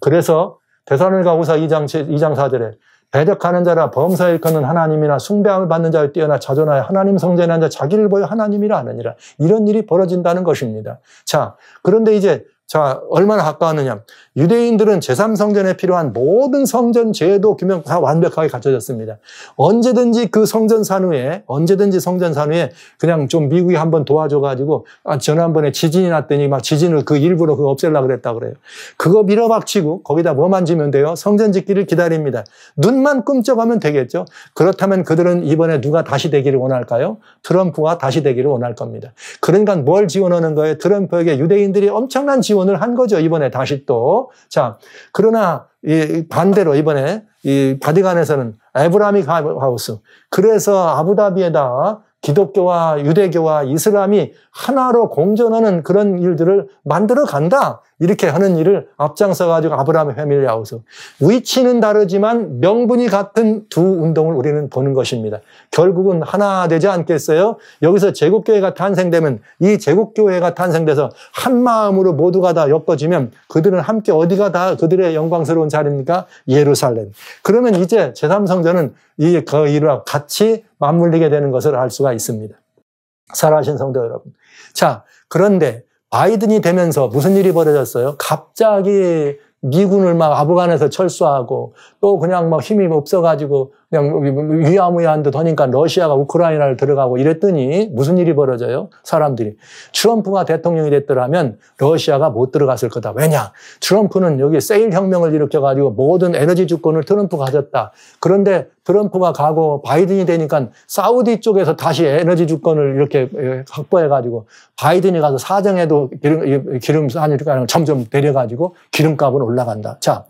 그래서 대사를가고서 2장, 2장 4절에 대적하는 자라 범사 일컫는 하나님이나 숭배함을 받는 자를 뛰어나 자존하여 하나님 성전에 앉아 자기를 보여 하나님이라 하느니라. 이런 일이 벌어진다는 것입니다. 자, 그런데 이제 자, 얼마나 가까웠느냐. 유대인들은 제3성전에 필요한 모든 성전 제도 규명 다 완벽하게 갖춰졌습니다. 언제든지 그 성전 산후에 언제든지 성전 산후에 그냥 좀 미국이 한번 도와줘가지고 아, 지난번에 지진이 났더니 막 지진을 그 일부러 그 없앨라 그랬다 그래요. 그거 밀어박치고 거기다 뭐 만지면 돼요? 성전 짓기를 기다립니다. 눈만 끔쩍하면 되겠죠. 그렇다면 그들은 이번에 누가 다시 되기를 원할까요? 트럼프가 다시 되기를 원할 겁니다. 그러니까 뭘 지원하는 거예요? 트럼프에게 유대인들이 엄청난 지원을 한 거죠. 이번에 다시 또. 자 그러나 이 반대로 이번에 이바디간에서는에브라미 하우스 그래서 아부다비에다 기독교와 유대교와 이슬람이 하나로 공존하는 그런 일들을 만들어 간다 이렇게 하는 일을 앞장서 가지고 아브라함 의회밀리 하우스. 위치는 다르지만 명분이 같은 두 운동을 우리는 보는 것입니다. 결국은 하나 되지 않겠어요? 여기서 제국교회가 탄생되면 이 제국교회가 탄생돼서 한 마음으로 모두가 다 엮어지면 그들은 함께 어디가 다 그들의 영광스러운 자리입니까? 예루살렘. 그러면 이제 제3성전은 이그 일과 같이 맞물리게 되는 것을 알 수가 있습니다. 살아신 성도 여러분. 자, 그런데 바이든이 되면서 무슨 일이 벌어졌어요? 갑자기 미군을 막 아프간에서 철수하고 또 그냥 막 힘이 없어가지고 그냥 뭐 위야무야한 듯 하니까 러시아가 우크라이나를 들어가고 이랬더니 무슨 일이 벌어져요? 사람들이. 트럼프가 대통령이 됐더라면 러시아가 못 들어갔을 거다. 왜냐? 트럼프는 여기 세일 혁명을 일으켜가지고 모든 에너지 주권을 트럼프가 가졌다. 그런데 트럼프가 가고 바이든이 되니까 사우디 쪽에서 다시 에너지 주권을 이렇게 예, 확보해가지고 바이든이 가서 사정에도 기름, 기름 산이니까 그러니까 점점 내려가지고 기름값은 올라간다. 자,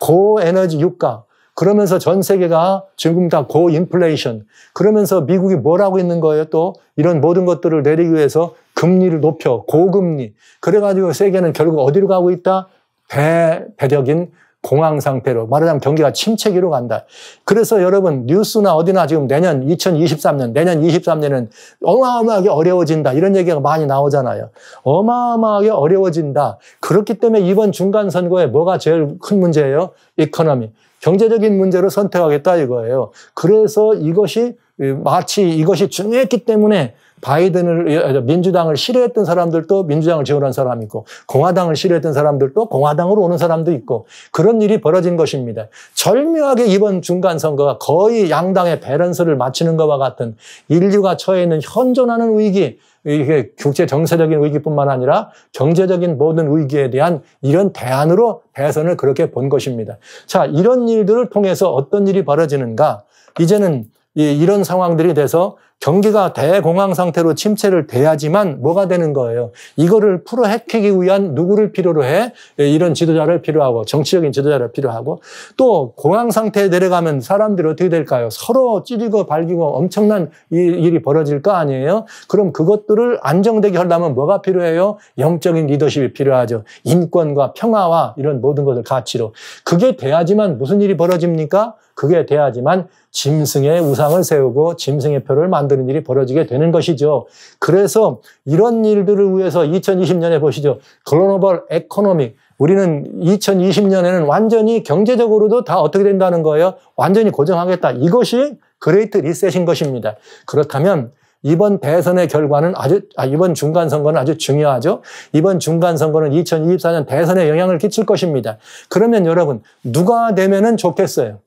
고에너지 유가, 그러면서 전 세계가 지금 다 고인플레이션. 그러면서 미국이 뭘 하고 있는 거예요? 또 이런 모든 것들을 내리기 위해서 금리를 높여 고금리. 그래가지고 세계는 결국 어디로 가고 있다? 배 배력인 공황 상태로 말하자면 경기가 침체기로 간다. 그래서 여러분 뉴스나 어디나 지금 내년 2023년 내년 23년은 어마어마하게 어려워진다 이런 얘기가 많이 나오잖아요. 어마어마하게 어려워진다. 그렇기 때문에 이번 중간 선거에 뭐가 제일 큰 문제예요? 이코노미. 경제적인 문제를 선택하겠다 이거예요. 그래서 이것이 마치 이것이 중요했기 때문에 바이든을 예, 민주당을 싫어했던 사람들도 민주당을 지원한 사람이 있고 공화당을 싫어했던 사람들도 공화당으로 오는 사람도 있고 그런 일이 벌어진 것입니다. 절묘하게 이번 중간 선거가 거의 양당의 밸런스를 맞추는 것과 같은 인류가 처해 있는 현존하는 위기 이게 국제 정세적인 위기뿐만 아니라 경제적인 모든 위기에 대한 이런 대안으로 대선을 그렇게 본 것입니다. 자, 이런 일들을 통해서 어떤 일이 벌어지는가? 이제는 이런 상황들이 돼서 경기가 대공황 상태로 침체를 돼야지만 뭐가 되는 거예요. 이거를 풀어 해키기 위한 누구를 필요로 해? 예, 이런 지도자를 필요하고 정치적인 지도자를 필요하고 또 공황 상태에 내려가면 사람들이 어떻게 될까요? 서로 찌르고 발기고 엄청난 일이 벌어질 거 아니에요? 그럼 그것들을 안정되게 하려면 뭐가 필요해요? 영적인 리더십이 필요하죠. 인권과 평화와 이런 모든 것을 가치로. 그게 돼야지만 무슨 일이 벌어집니까? 그게 돼야지만 짐승의 우상을 세우고 짐승의 표를 만드는 일이 벌어지게 되는 것이죠. 그래서 이런 일들을 위해서 2020년에 보시죠. 글로벌 에코노믹. 우리는 2020년에는 완전히 경제적으로도 다 어떻게 된다는 거예요? 완전히 고정하겠다. 이것이 그레이트 리셋인 것입니다. 그렇다면 이번 대선의 결과는 아주 아, 이번 중간 선거는 아주 중요하죠. 이번 중간 선거는 2024년 대선에 영향을 끼칠 것입니다. 그러면 여러분 누가 되면 좋겠어요?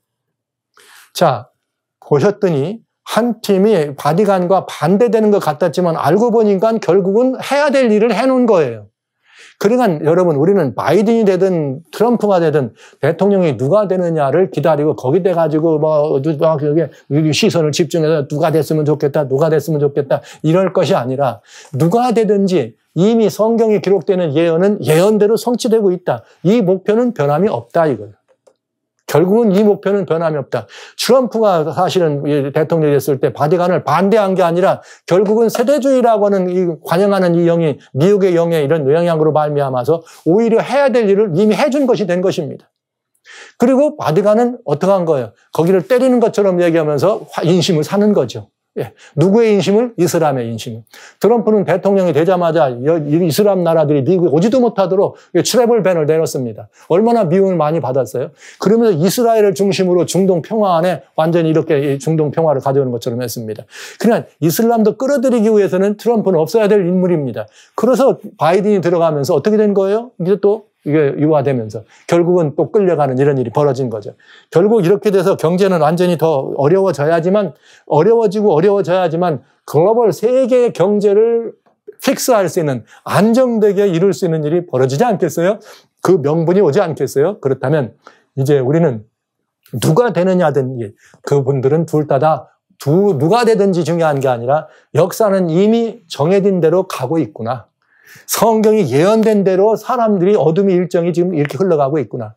자, 보셨더니 한 팀이 바디간과 반대되는 것 같았지만 알고 보니까 결국은 해야 될 일을 해놓은 거예요. 그러니까 여러분 우리는 바이든이 되든 트럼프가 되든 대통령이 누가 되느냐를 기다리고 거기 돼 가지고 뭐여기 뭐 시선을 집중해서 누가 됐으면 좋겠다 누가 됐으면 좋겠다 이럴 것이 아니라 누가 되든지 이미 성경에 기록되는 예언은 예언대로 성취되고 있다 이 목표는 변함이 없다 이거예요. 결국은 이 목표는 변함이 없다. 트럼프가 사실은 대통령이 됐을 때 바디간을 반대한 게 아니라 결국은 세대주의라고 하는 이 관영하는 이 영이 미국의 영에 이런 영향으로 발미암아서 오히려 해야 될 일을 이미 해준 것이 된 것입니다. 그리고 바디간은 어떻게 한 거예요? 거기를 때리는 것처럼 얘기하면서 인심을 사는 거죠. 예. 누구의 인심을? 이슬람의 인심을. 트럼프는 대통령이 되자마자 이슬람 나라들이 미국에 오지도 못하도록 트래블 밴을 내렸습니다. 얼마나 미움을 많이 받았어요. 그러면서 이스라엘을 중심으로 중동 평화 안에 완전히 이렇게 중동 평화를 가져오는 것처럼 했습니다. 그냥 이슬람도 끌어들이기 위해서는 트럼프는 없어야 될 인물입니다. 그래서 바이든이 들어가면서 어떻게 된 거예요? 이제 또 이게 유화되면서 결국은 또 끌려가는 이런 일이 벌어진 거죠. 결국 이렇게 돼서 경제는 완전히 더 어려워져야지만 어려워지고 어려워져야지만 글로벌 세계 경제를 픽스할 수 있는 안정되게 이룰 수 있는 일이 벌어지지 않겠어요? 그 명분이 오지 않겠어요? 그렇다면 이제 우리는 누가 되느냐든 지 예, 그분들은 둘 다다 다 누가 되든지 중요한 게 아니라 역사는 이미 정해진 대로 가고 있구나. 성경이 예언된 대로 사람들이 어둠의 일정이 지금 이렇게 흘러가고 있구나.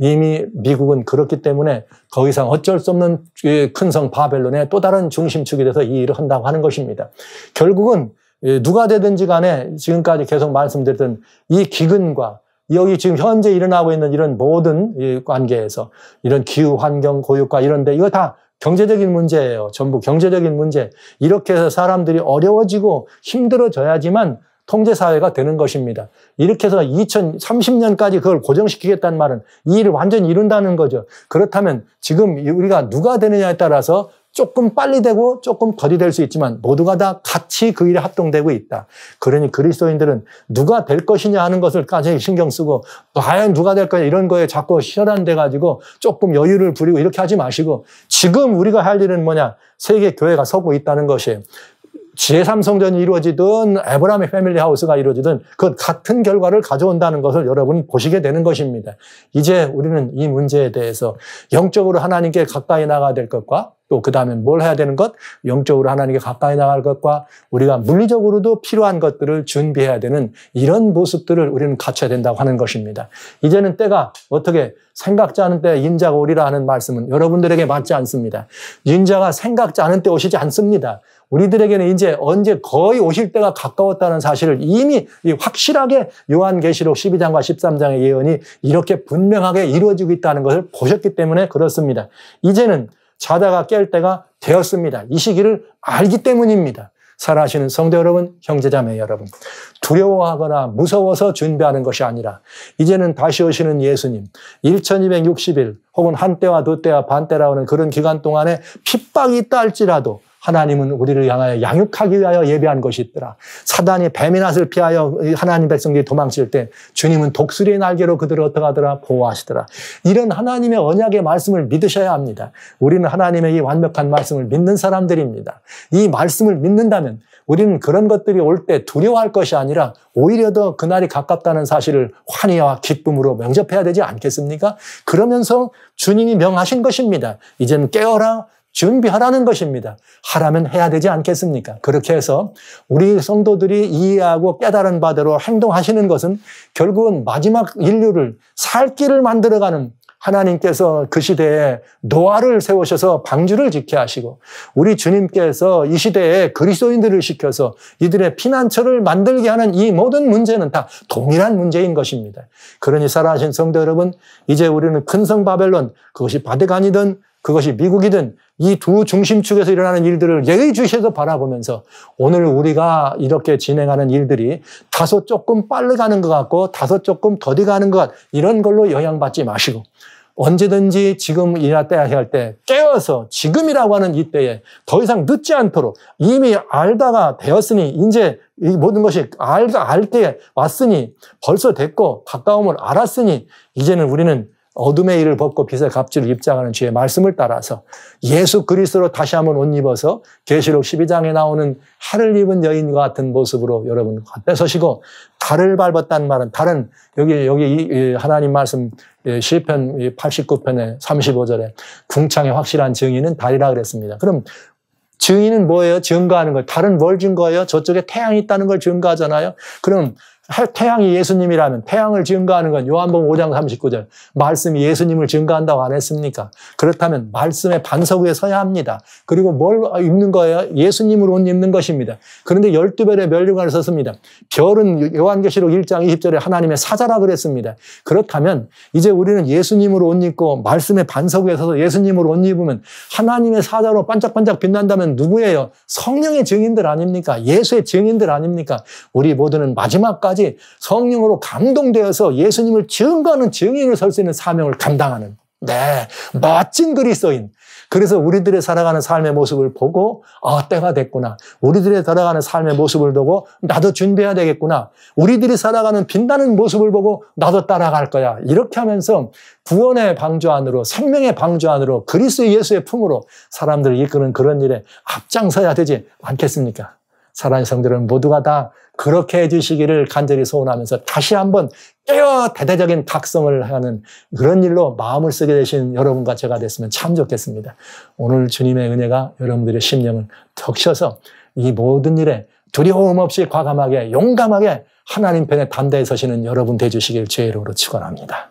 이미 미국은 그렇기 때문에 더 이상 어쩔 수 없는 그 큰성 바벨론의 또 다른 중심축이 돼서 이 일을 한다고 하는 것입니다. 결국은 예, 누가 되든지 간에 지금까지 계속 말씀드렸던 이 기근과 여기 지금 현재 일어나고 있는 이런 모든 관계에서 이런 기후 환경 고유과 이런데 이거 다 경제적인 문제예요. 전부 경제적인 문제. 이렇게 해서 사람들이 어려워지고 힘들어져야지만 통제사회가 되는 것입니다. 이렇게 해서 2030년까지 그걸 고정시키겠다는 말은 이 일을 완전히 이룬다는 거죠. 그렇다면 지금 우리가 누가 되느냐에 따라서 조금 빨리 되고 조금 더디 될수 있지만 모두가 다 같이 그 일에 합동되고 있다. 그러니 그리스도인들은 누가 될 것이냐 하는 것을까지 신경 쓰고 과연 누가 될 거냐 이런 거에 자꾸 혈안돼 가지고 조금 여유를 부리고 이렇게 하지 마시고 지금 우리가 할 일은 뭐냐? 세계 교회가 서고 있다는 것이에요. 제3성전이 이루어지든 에브라함의 패밀리 하우스가 이루어지든 그 같은 결과를 가져온다는 것을 여러분 보시게 되는 것입니다. 이제 우리는 이 문제에 대해서 영적으로 하나님께 가까이 나가야 될 것과 또 그 다음에 뭘 해야 되는 것, 영적으로 하나님께 가까이 나갈 것과 우리가 물리적으로도 필요한 것들을 준비해야 되는 이런 모습들을 우리는 갖춰야 된다고 하는 것입니다. 이제는 때가 어떻게 생각지 않은 때 인자가 오리라 하는 말씀은 여러분들에게 맞지 않습니다. 인자가 생각지 않은 때 오시지 않습니다. 우리들에게는 이제 언제 거의 오실 때가 가까웠다는 사실을 이미 확실하게 요한계시록 12장과 13장의 예언이 이렇게 분명하게 이루어지고 있다는 것을 보셨기 때문에 그렇습니다. 이제는 자다가 깰 때가 되었습니다. 이 시기를 알기 때문입니다. 살아하시는 성도 여러분, 형제자매 여러분, 두려워하거나 무서워서 준비하는 것이 아니라 이제는 다시 오시는 예수님, 1260일 혹은 한때와 두때와 반때라고 하는 그런 기간 동안에 핍박이 있다 할지라도 하나님은 우리를 향하여 양육하기 위하여 예배한 것이 있더라. 사단이 뱀이낫을 피하여 하나님 백성들이 도망칠 때 주님은 독수리의 날개로 그들을 어떻게 하더라? 보호하시더라. 이런 하나님의 언약의 말씀을 믿으셔야 합니다. 우리는 하나님의 이 완벽한 말씀을 믿는 사람들입니다. 이 말씀을 믿는다면 우리는 그런 것들이 올 때 두려워할 것이 아니라 오히려 더 그날이 가깝다는 사실을 환희와 기쁨으로 명접해야 되지 않겠습니까? 그러면서 주님이 명하신 것입니다. 이젠 깨어라. 준비하라는 것입니다. 하라면 해야 되지 않겠습니까? 그렇게 해서 우리 성도들이 이해하고 깨달은 바대로 행동하시는 것은 결국은 마지막 인류를 살 길을 만들어가는 하나님께서 그 시대에 노아를 세우셔서 방주를 지켜 하시고 우리 주님께서 이 시대에 그리스도인들을 시켜서 이들의 피난처를 만들게 하는 이 모든 문제는 다 동일한 문제인 것입니다. 그러니 살아하신 성도 여러분, 이제 우리는 큰 성 바벨론 그것이 바데간이든 그것이 미국이든 이 두 중심축에서 일어나는 일들을 예의주시해서 바라보면서 오늘 우리가 이렇게 진행하는 일들이 다소 조금 빨리 가는것 같고 다소 조금 더디가는 것 이런 걸로 영향받지 마시고 언제든지 지금 이나 때야 할 때 깨어서 지금이라고 하는 이 때에 더 이상 늦지 않도록 이미 알다가 되었으니 이제 이 모든 것이 알다 알 때에 왔으니 벌써 됐고 가까움을 알았으니 이제는 우리는 어둠의 일을 벗고 빛의 갑질을 입장하는 주의 말씀을 따라서 예수 그리스도로 다시 한번 옷 입어서 계시록 12장에 나오는 해를 입은 여인과 같은 모습으로 여러분 겉에서시고 달을 밟았다는 말은 다른 여기 여기 하나님 말씀 예, 시편 8 9편에 35절에 궁창의 확실한 증인은 달이라 그랬습니다. 그럼 증인은 뭐예요? 증거하는 거. 다른 뭘 증거해요? 저쪽에 태양이 있다는 걸 증거하잖아요. 그럼 태양이 예수님이라면 태양을 증거하는건 요한복음 5장 39절 말씀이 예수님을 증거한다고안 했습니까? 그렇다면 말씀의 반석 위에 서야 합니다. 그리고 뭘 입는 거예요? 예수님을 옷 입는 것입니다. 그런데 열두 별의 멸류관을 썼습니다. 별은 요한계시록 1장 20절에 하나님의 사자라 그랬습니다. 그렇다면 이제 우리는 예수님을옷 입고 말씀의 반석 위에 서서 예수님을옷 입으면 하나님의 사자로 반짝반짝 빛난다면 누구예요? 성령의 증인들 아닙니까? 예수의 증인들 아닙니까? 우리 모두는 마지막까지 때까지 성령으로 감동되어서 예수님을 증거하는 증인을 설 수 있는 사명을 감당하는 네, 멋진 그리스도인. 그래서 우리들의 살아가는 삶의 모습을 보고 아 때가 됐구나. 우리들의 살아가는 삶의 모습을 보고 나도 준비해야 되겠구나. 우리들이 살아가는 빛나는 모습을 보고 나도 따라갈 거야. 이렇게 하면서 구원의 방주 안으로 생명의 방주 안으로 그리스도 예수의 품으로 사람들을 이끄는 그런 일에 앞장서야 되지 않겠습니까? 사랑하는 성들은 모두가 다 그렇게 해주시기를 간절히 소원하면서 다시 한번 깨어 대대적인 각성을 하는 그런 일로 마음을 쓰게 되신 여러분과 제가 됐으면 참 좋겠습니다. 오늘 주님의 은혜가 여러분들의 심령을 덕셔서 이 모든 일에 두려움 없이 과감하게 용감하게 하나님 편에 담대해 서시는 여러분 되주시길 죄로로 축원합니다.